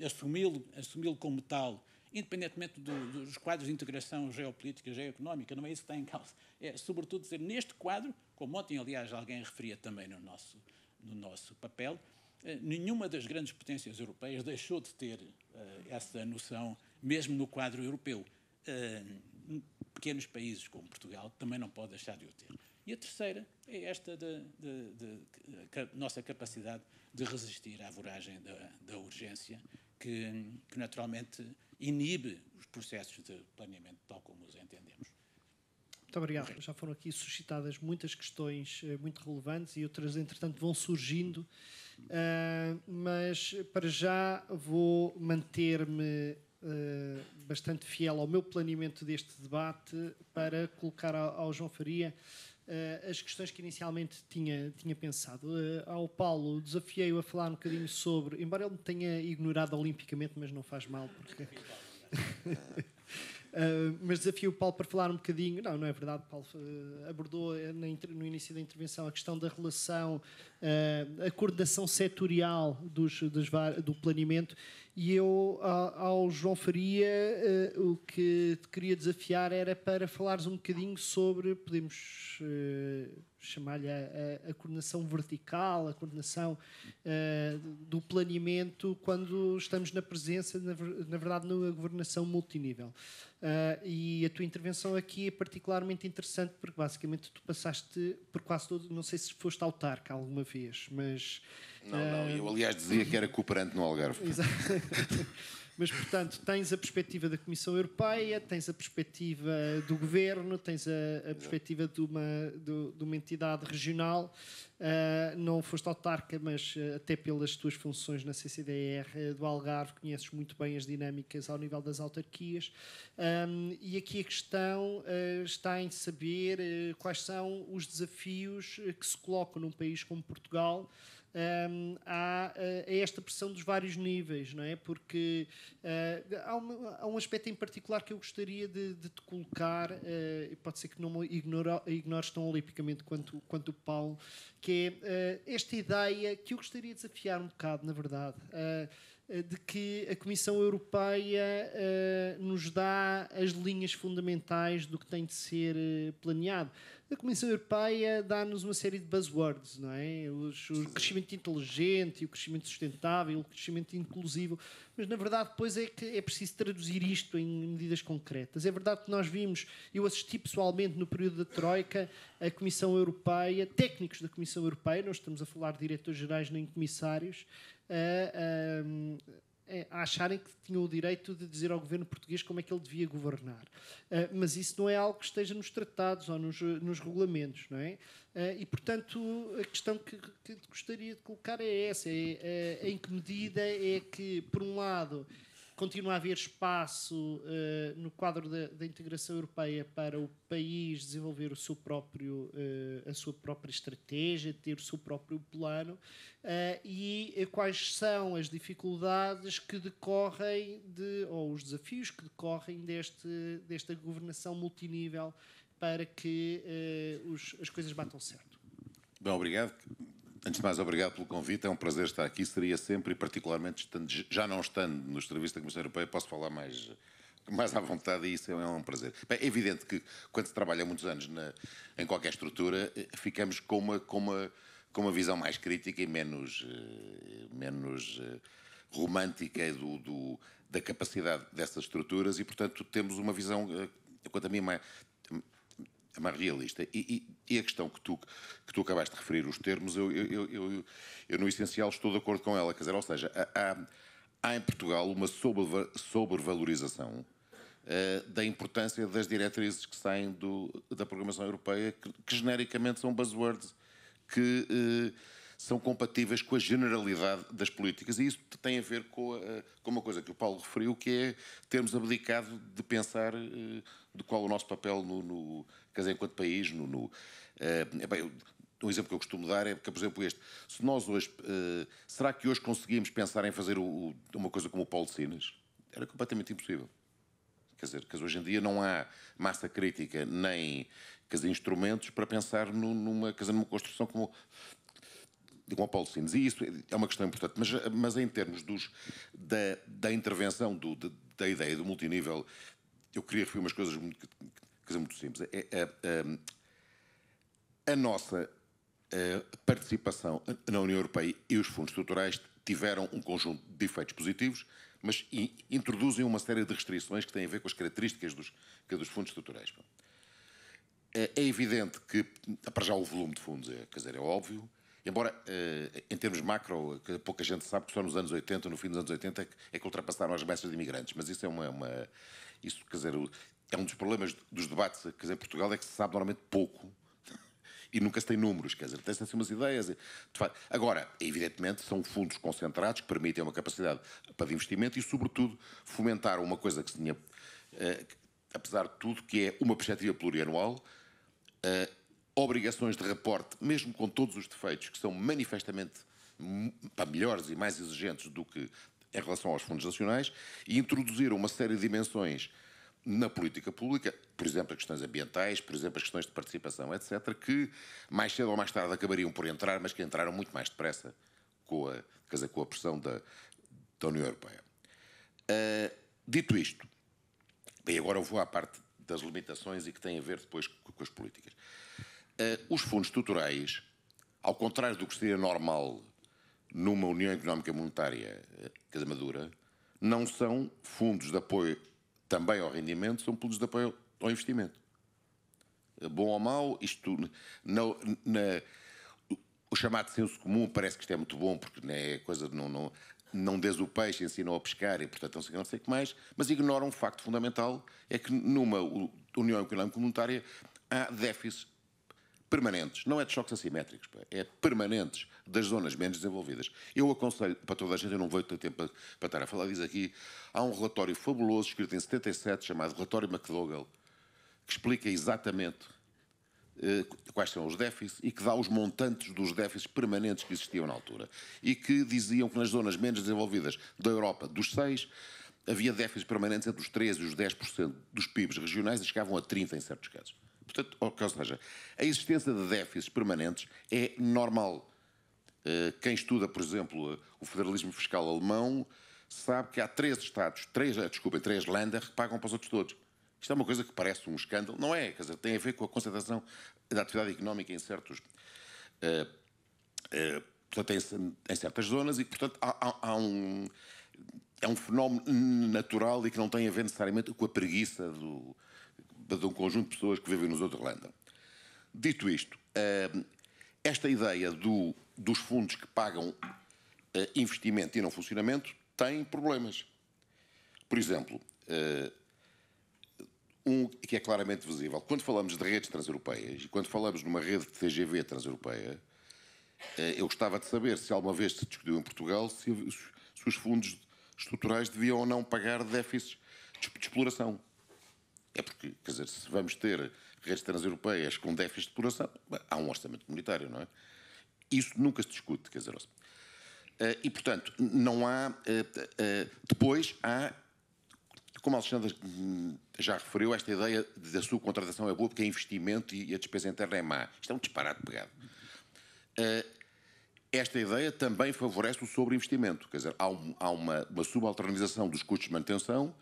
eh, assumi-lo assumi como tal, independentemente do, dos quadros de integração geopolítica, e geoeconómica, não é isso que está em causa. É, sobretudo, dizer, neste quadro, como ontem, aliás, alguém referia também no nosso, no nosso papel, eh, nenhuma das grandes potências europeias deixou de ter uh, essa noção, mesmo no quadro europeu. Uh, pequenos países como Portugal também não pode deixar de o ter. E a terceira é esta de, de, de, de nossa capacidade de resistir à voragem da, da urgência, que, que, naturalmente inibe os processos de planeamento tal como os entendemos. Muito obrigado. Já foram aqui suscitadas muitas questões eh, muito relevantes e outras, entretanto, vão surgindo, uh, mas para já vou manter-me eh, bastante fiel ao meu planeamento deste debate para colocar ao João Faria eh, as questões que inicialmente tinha, tinha pensado. Eh, ao Paulo, desafiei-o a falar um bocadinho sobre, embora ele me tenha ignorado olimpicamente, mas não faz mal, porque. Uh, mas desafio o Paulo para falar um bocadinho. Não, não é verdade. Paulo uh, abordou no início da intervenção a questão da relação, uh, a coordenação setorial dos, dos, do planeamento e eu, ao João Faria, eh, o que te queria desafiar era para falares um bocadinho sobre, podemos eh, chamar-lhe a, a, coordenação vertical, a coordenação eh, do planeamento quando estamos na presença, na, verdade, na governação multinível. e a tua intervenção aqui é particularmente interessante porque basicamente tu passaste por quase todo, não sei se foste ao TARC alguma vez, mas não, não, eh, eu aliás dizia que era cooperante no Algarve. Exato. Mas, portanto, tens a perspectiva da Comissão Europeia, tens a perspectiva do governo, tens a, a perspectiva de uma, de, de uma entidade regional. Uh, não foste autarca, mas uh, até pelas tuas funções na CCDR uh, do Algarve, conheces muito bem as dinâmicas ao nível das autarquias. Um, ehm, e aqui a questão está em saber quais são os desafios que se colocam num país como Portugal um, ehm, há, eh, a esta pressão dos vários níveis, não é? Porque uh, há, um, há, um, aspecto em particular que eu gostaria de, de te colocar, uh, pode ser que não me ignores tão olipicamente quanto, quanto o Paulo, que é uh, esta ideia que eu gostaria de desafiar um bocado, na verdade. Uh, eh, de que a Comissão Europeia uh, nos dá as linhas fundamentais do que tem de ser eh, planeado. A Comissão Europeia dá-nos uma série de buzzwords, não é? Os, o crescimento inteligente, o crescimento sustentável, o crescimento inclusivo, mas na verdade depois é que é preciso traduzir isto em medidas concretas. É verdade que nós vimos, eu assisti pessoalmente no período da Troika, a Comissão Europeia, técnicos da Comissão Europeia, Não estamos a falar de diretores-gerais nem comissários, a, a, a acharem que tinham o direito de dizer ao governo português como é que ele devia governar. Ah, mas isso não é algo que esteja nos tratados ou nos, nos regulamentos, não é? Ah, e, portanto, a questão que, que gostaria de colocar é essa: é, é, em que medida é que, por um lado, continua a haver espaço uh, no quadro da, da, integração europeia para o país desenvolver o seu próprio, uh, a sua própria estratégia, ter o seu próprio plano uh, e quais são as dificuldades que decorrem de, ou os desafios que decorrem deste, desta governação multinível para que os, as coisas batam certo. Bem, obrigado. Antes de mais, obrigado pelo convite. É um prazer estar aqui. Seria sempre, e particularmente, já não estando no Serviço da Comissão Europeia, posso falar mais, mais à vontade e isso é um prazer. Bem, é evidente que quando se trabalha muitos anos na, em qualquer estrutura, eh, ficamos com uma, com, uma, com uma visão mais crítica e menos, eh, menos eh, romântica do, do da capacidade dessas estruturas e, portanto, temos uma visão, quanto a mim, mais, mais realista. E, e e a questão que tu, que tu acabaste de referir, os termos, eu, eu, eu, eu no essencial estou de acordo com ela. Quer dizer, ou seja, há, há em Portugal uma sobrevalorização eh, da importância das diretrizes que saem do, da programação europeia, que, que genericamente são buzzwords que eh, são compatíveis com a generalidade das políticas. E isso tem a ver com, a, com, uma coisa que o Paulo referiu, que é termos abdicado de pensar eh, de qual o nosso papel no, no quer dizer, enquanto país, no, no uh, eh, bem, um exemplo que eu costumo dar é, por exemplo, este. Se nós hoje. Uh, será que hoje conseguimos pensar em fazer o, o, uma coisa como o Paulo de Sines? Era completamente impossível. Quer dizer, que hoje em dia não há massa crítica nem quer dizer, instrumentos para pensar no, numa, quer dizer, numa construção como, como o Paulo de Sines. E isso é uma questão importante. Mas, mas em termos dos, da, da intervenção, do, da, da ideia do multinível, eu queria referir umas coisas muito, coisa muito simples. É, a, é, é, a nossa é, participação na União Europeia e os fundos estruturais tiveram um conjunto de efeitos positivos, mas introduzem uma série de restrições que têm a ver com as características dos, dos fundos estruturais. É evidente que, para já, o volume de fundos é, quer dizer, é óbvio, embora em termos macro, pouca gente sabe que só nos anos 80, no fim dos anos 80, é que ultrapassaram as remessas de imigrantes, mas isso é uma. uma isso, quer dizer, é um dos problemas dos debates quer dizer, em Portugal é que se sabe normalmente pouco e nunca se tem números, quer dizer, tem-se assim umas ideias. Agora, evidentemente, são fundos concentrados que permitem uma capacidade para de investimento e, sobretudo, fomentar uma coisa que se tinha, eh, apesar de tudo, que é uma perspectiva plurianual, eh, obrigações de reporte, mesmo com todos os defeitos, que são manifestamente para melhores e mais exigentes do que em relação aos fundos nacionais, e introduzir uma série de dimensões na política pública, por exemplo, as questões ambientais, por exemplo, as questões de participação, etc., que mais cedo ou mais tarde acabariam por entrar, mas que entraram muito mais depressa com a, quer dizer, com a pressão da, da União Europeia. Uh, dito isto, bem, agora eu vou à parte das limitações e que tem a ver depois com, com as políticas. Uh, os fundos estruturais, ao contrário do que seria normal numa União Económica Monetária uh, madura, não são fundos de apoio também ao rendimento, são produtos de apoio ao investimento. Bom ou mau, isto não na o chamado senso comum parece que isto é muito bom, porque né, é coisa não, não, não des o peixe, ensinam a pescar e, portanto, não sei, não sei o que mais, mas ignoram um facto fundamental: é que numa União Económica Comunitária há déficits permanentes, não é de choques assimétricos, pá, é permanentes das zonas menos desenvolvidas. Eu aconselho para toda a gente, eu não vou ter tempo para, para estar a falar disso aqui, há um relatório fabuloso escrito em 77 chamado Relatório McDougall, que explica exatamente eh, quais são os déficits e que dá os montantes dos déficits permanentes que existiam na altura. E que diziam que nas zonas menos desenvolvidas da Europa, dos 6, havia déficits permanentes entre os 13% e os 10% dos PIBs regionais e chegavam a 30% em certos casos. Portanto, ou, seja, a existência de déficits permanentes é normal. Eh, quem estuda, por exemplo, eh, o federalismo fiscal alemão sabe que há três Estados, três, eh, desculpa, três Länder que pagam para os outros todos. Isto é uma coisa que parece um escândalo, não é? Quer dizer, tem a ver com a concentração da atividade económica em certos. Uh, uh, portanto, em, em, certas zonas e, portanto, há, há, há um é um fenómeno natural e que não tem a ver necessariamente com a preguiça do, de um conjunto de pessoas que vivem nos outros Irlanda. Dito isto, ehm, esta ideia do, dos fundos que pagam eh, investimento e não funcionamento tem problemas. Por exemplo, eh, um que é claramente visível. Quando falamos de redes transeuropeias e quando falamos numa rede de TGV transeuropeia, eh, eu gostava de saber se alguma vez se discutiu em Portugal se, se os fundos estruturais deviam ou não pagar déficits de exploração. É porque, quer dizer, se vamos ter redes transeuropeias com déficit de exploração, há um orçamento comunitário, não é? Isso nunca se discute, quer dizer. Eh, e, portanto, não há. Eh, eh, depois há, como a Alexandra hum, já referiu, esta ideia da sua contratação é boa porque é investimento e a despesa interna é má. Isto é um disparate pegado. Esta ideia também favorece o sobreinvestimento, quer dizer, há, uma, uma, subalternização dos custos de manutenção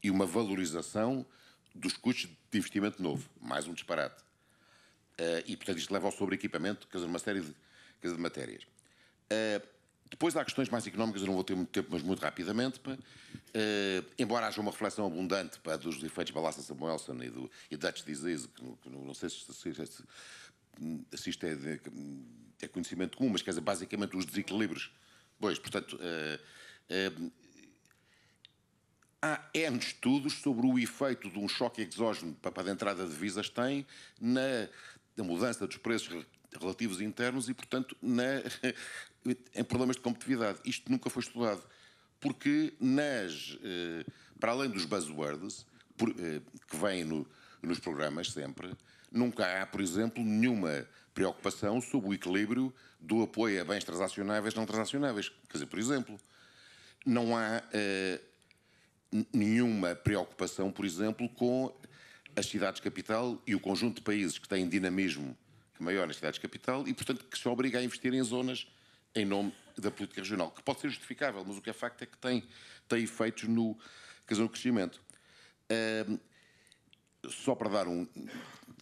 e uma valorização dos custos de investimento novo. Mais um disparate. Uh, e, portanto, isto leva ao sobreequipamento, quer dizer, uma série de, quer dizer, de matérias. Uh, depois há questões mais económicas, eu não vou ter muito tempo, mas muito rapidamente. Pá. Uh, embora haja uma reflexão abundante pá, dos efeitos de Samuelson e do e Dutch Disease, que, não, que não, não sei se, se, se, se isto é, de, é conhecimento comum, mas quer dizer, basicamente os desequilíbrios. Pois, portanto, uh, Há N estudos sobre o efeito de um choque exógeno para a entrada de divisas tem na, na mudança dos preços relativos internos e, portanto, na, em problemas de competitividade. Isto nunca foi estudado. Porque nas, eh, para além dos buzzwords eh, que vêm no, nos programas sempre, nunca há, por exemplo, nenhuma preocupação sobre o equilíbrio do apoio a bens transacionáveis não transacionáveis. Quer dizer, por exemplo, não há eh, nenhuma preocupação, por exemplo, com as cidades-capital e o conjunto de países que têm dinamismo é maior nas cidades-capital e, portanto, que se obriga a investir em zonas em nome da política regional, que pode ser justificável, mas o que é facto é que tem, tem efeitos no, quer dizer, no crescimento. Um, só para dar um,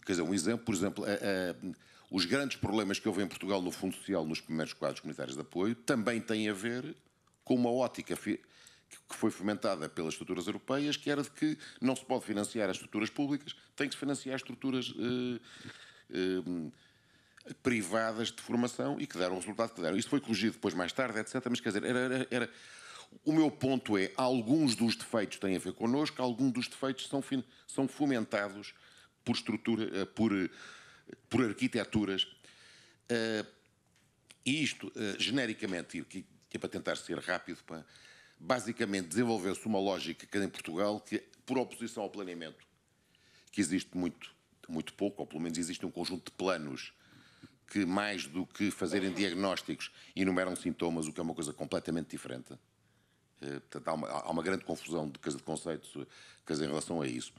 quer dizer, um exemplo, por exemplo, a, a, os grandes problemas que houve em Portugal no Fundo Social nos primeiros quadros comunitários de apoio também têm a ver com uma ótica fi, que foi fomentada pelas estruturas europeias, que era de que não se pode financiar as estruturas públicas, tem que se financiar as estruturas eh, eh, privadas de formação e que deram o resultado que deram. Isto foi corrigido depois mais tarde, etc. Mas quer dizer, era, era, era... o meu ponto é, alguns dos defeitos têm a ver connosco, alguns dos defeitos são, são fomentados por estrutura, eh, por, por arquiteturas. E uh, isto, uh, genericamente, e, é para tentar ser rápido, para basicamente desenvolveu-se uma lógica que é em Portugal, que é, por oposição ao planeamento, que existe muito, muito pouco, ou pelo menos existe um conjunto de planos que mais do que fazerem diagnósticos enumeram sintomas, o que é uma coisa completamente diferente. Eh, portanto, há uma, há uma grande confusão de, de conceitos em relação a isso.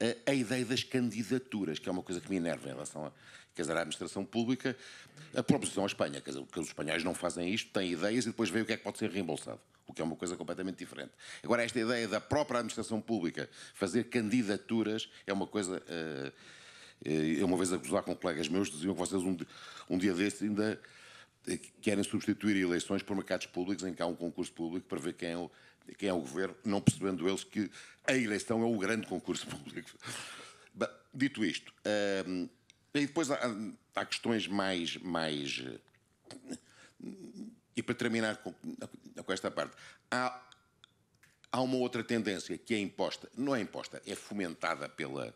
A, eh, a, ideia das candidaturas, que é uma coisa que me enerva em relação a, dizer, à administração pública, a proposição à Espanha, quer dizer, que os espanhóis não fazem isto, têm ideias e depois veem o que é que pode ser reembolsado o que é uma coisa completamente diferente. Agora, esta ideia da própria administração pública fazer candidaturas é uma coisa. Uh, eu uma vez a com colegas meus, diziam que vocês um, um dia desses ainda eh, querem substituir eleições por mercados públicos em que há um concurso público para ver quem é o, quem é o governo, não percebendo eles que a eleição é o grande concurso público. dito isto, e depois há, há, questões mais, mais. E para terminar, com esta parte. Há, há uma outra tendência que é imposta, não é imposta, é fomentada pela,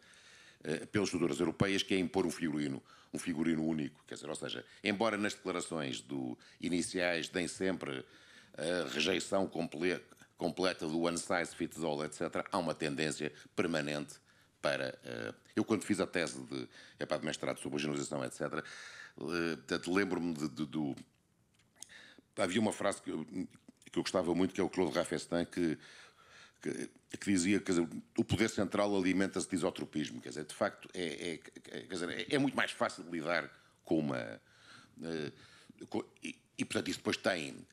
uh, pelas estruturas europeias, que é impor um figurino, um figurino único. Quer dizer, ou seja, embora nas declarações do, iniciais deem sempre a eh, rejeição comple, completa do one size fits all, etc., há uma tendência permanente para. Eh, eu, quando fiz a tese de, é para de mestrado sobre a generalização, etc., lembro-me do. Havia uma frase que, que eu gostava muito, que é o Claude Raffestin, que, que, que dizia que o poder central alimenta-se de isotropismo. Quer dizer, de facto, é, é, é dizer, é, é, muito mais fácil lidar com uma. Eh, com, e, e, portanto, isso depois tem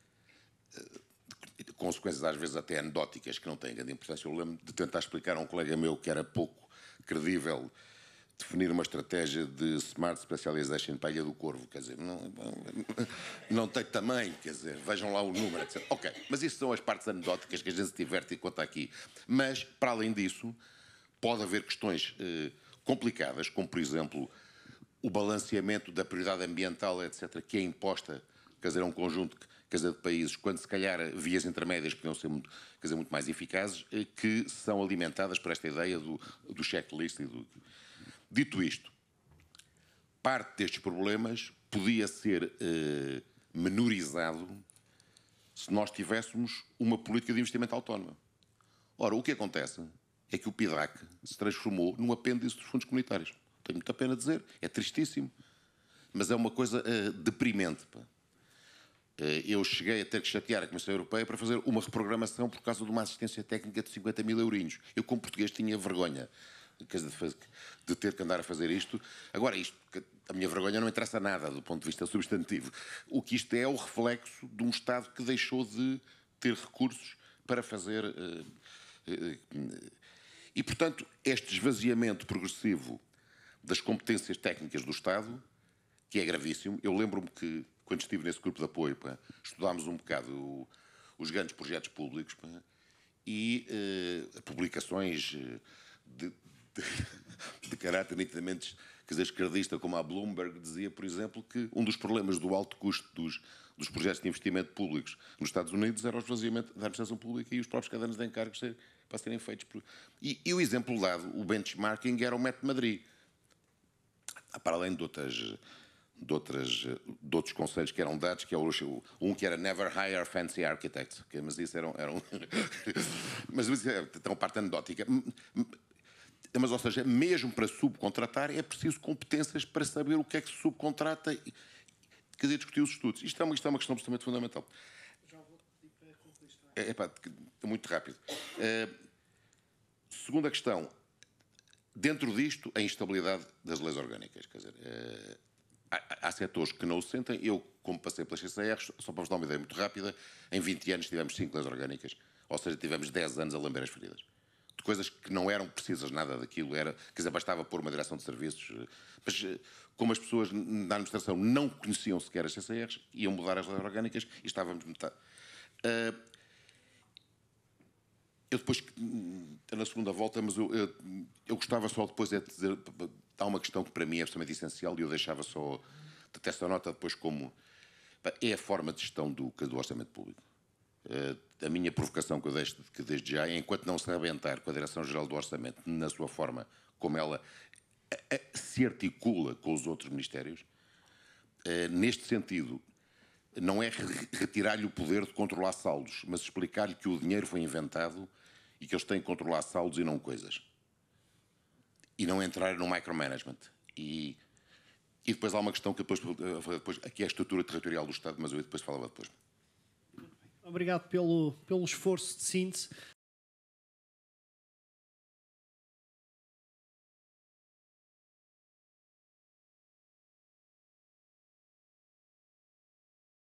eh, consequências às vezes até anedóticas que não têm grande importância. Eu lembro de tentar explicar a um colega meu que era pouco credível definir uma estratégia de Smart Specialization para a Ilha do Corvo, quer dizer, não, não tem tamanho, quer dizer, vejam lá o número, etc. Ok, mas isso são as partes anedóticas que a gente se diverte e conta aqui. Mas, para além disso, pode haver questões eh, complicadas, como, por exemplo, o balanceamento da prioridade ambiental, etc., que é imposta, quer dizer, a um conjunto quer dizer, de países, quando se calhar vias intermédias podiam ser muito, quer dizer, muito mais eficazes, eh, que são alimentadas por esta ideia do, do checklist e do Dito isto, parte destes problemas podia ser eh, menorizado se nós tivéssemos uma política de investimento autónoma. Ora, o que acontece é que o PIDAC se transformou num apêndice dos fundos comunitários. Tenho muita pena dizer, é tristíssimo, mas é uma coisa eh, deprimente. Eh, eu cheguei a ter que chatear a Comissão Europeia para fazer uma reprogramação por causa de uma assistência técnica de 50 mil eurinhos. Eu, como português, tinha vergonha de ter que andar a fazer isto. Agora, isto, a minha vergonha não interessa nada do ponto de vista substantivo. O que isto é é o reflexo de um Estado que deixou de ter recursos para fazer. Eh, eh, eh, e, portanto, este esvaziamento progressivo das competências técnicas do Estado, que é gravíssimo, eu lembro-me que, quando estive nesse grupo de apoio, pá, estudámos um bocado os grandes projetos públicos pá, e eh, publicações de, de, caráter nitidamente quer dizer, esquerdista, como a Bloomberg dizia, por exemplo, que um dos problemas do alto custo dos, dos projetos de investimento públicos nos Estados Unidos era o esvaziamento da administração pública e os próprios cadernos de encargos ser, para serem feitos. Por... E, e, o exemplo dado, o benchmarking, era o Met Madrid. Ah, para além de outras. De, outras, de outros conselhos que eram dados, que é o, um que era Never Hire Fancy Architects, okay? mas isso era, um, mas isso é tão parte anedótica mas, ou seja, mesmo para subcontratar é preciso competências para saber o que é que se subcontrata e quer dizer, discutir os estudos. Isto é uma, isto é uma questão absolutamente fundamental. Já vou pedir para concluir. É, é, pá, é muito rápido. Eh, segunda questão. Dentro disto, a instabilidade das leis orgânicas. Quer dizer, eh, há, há setores que não o sentem. Eu, como passei pelas CCRs, só para vos dar uma ideia muito rápida, em 20 anos tivemos 5 leis orgânicas. Ou seja, tivemos 10 anos a lamber as feridas de coisas que não eram precisas nada daquilo, era, quer dizer, bastava pôr uma direção de serviços, eh, mas eh, como as pessoas na administração não conheciam sequer as CCRs, iam mudar as leis orgânicas e estávamos metade. Uh, eu depois, hum, na segunda volta, mas eu, eu, eu gostava só depois é de dizer, há uma questão que para mim é absolutamente essencial e eu deixava só, até essa nota depois como, é a forma de gestão do, do orçamento público. Eh, a minha provocação que eu deixo que desde já, é enquanto não se rebentar com a Direção-Geral do Orçamento, na sua forma como ela eh, eh, se articula com os outros ministérios, neste sentido, não é retirar-lhe o poder de controlar saldos, mas explicar-lhe que o dinheiro foi inventado e que eles têm que controlar saldos e não coisas. E não entrar no micromanagement. E, e depois há uma questão que depois, depois aqui é a estrutura territorial do Estado, mas eu depois falava depois. Obrigado pelo, pelo esforço de síntese.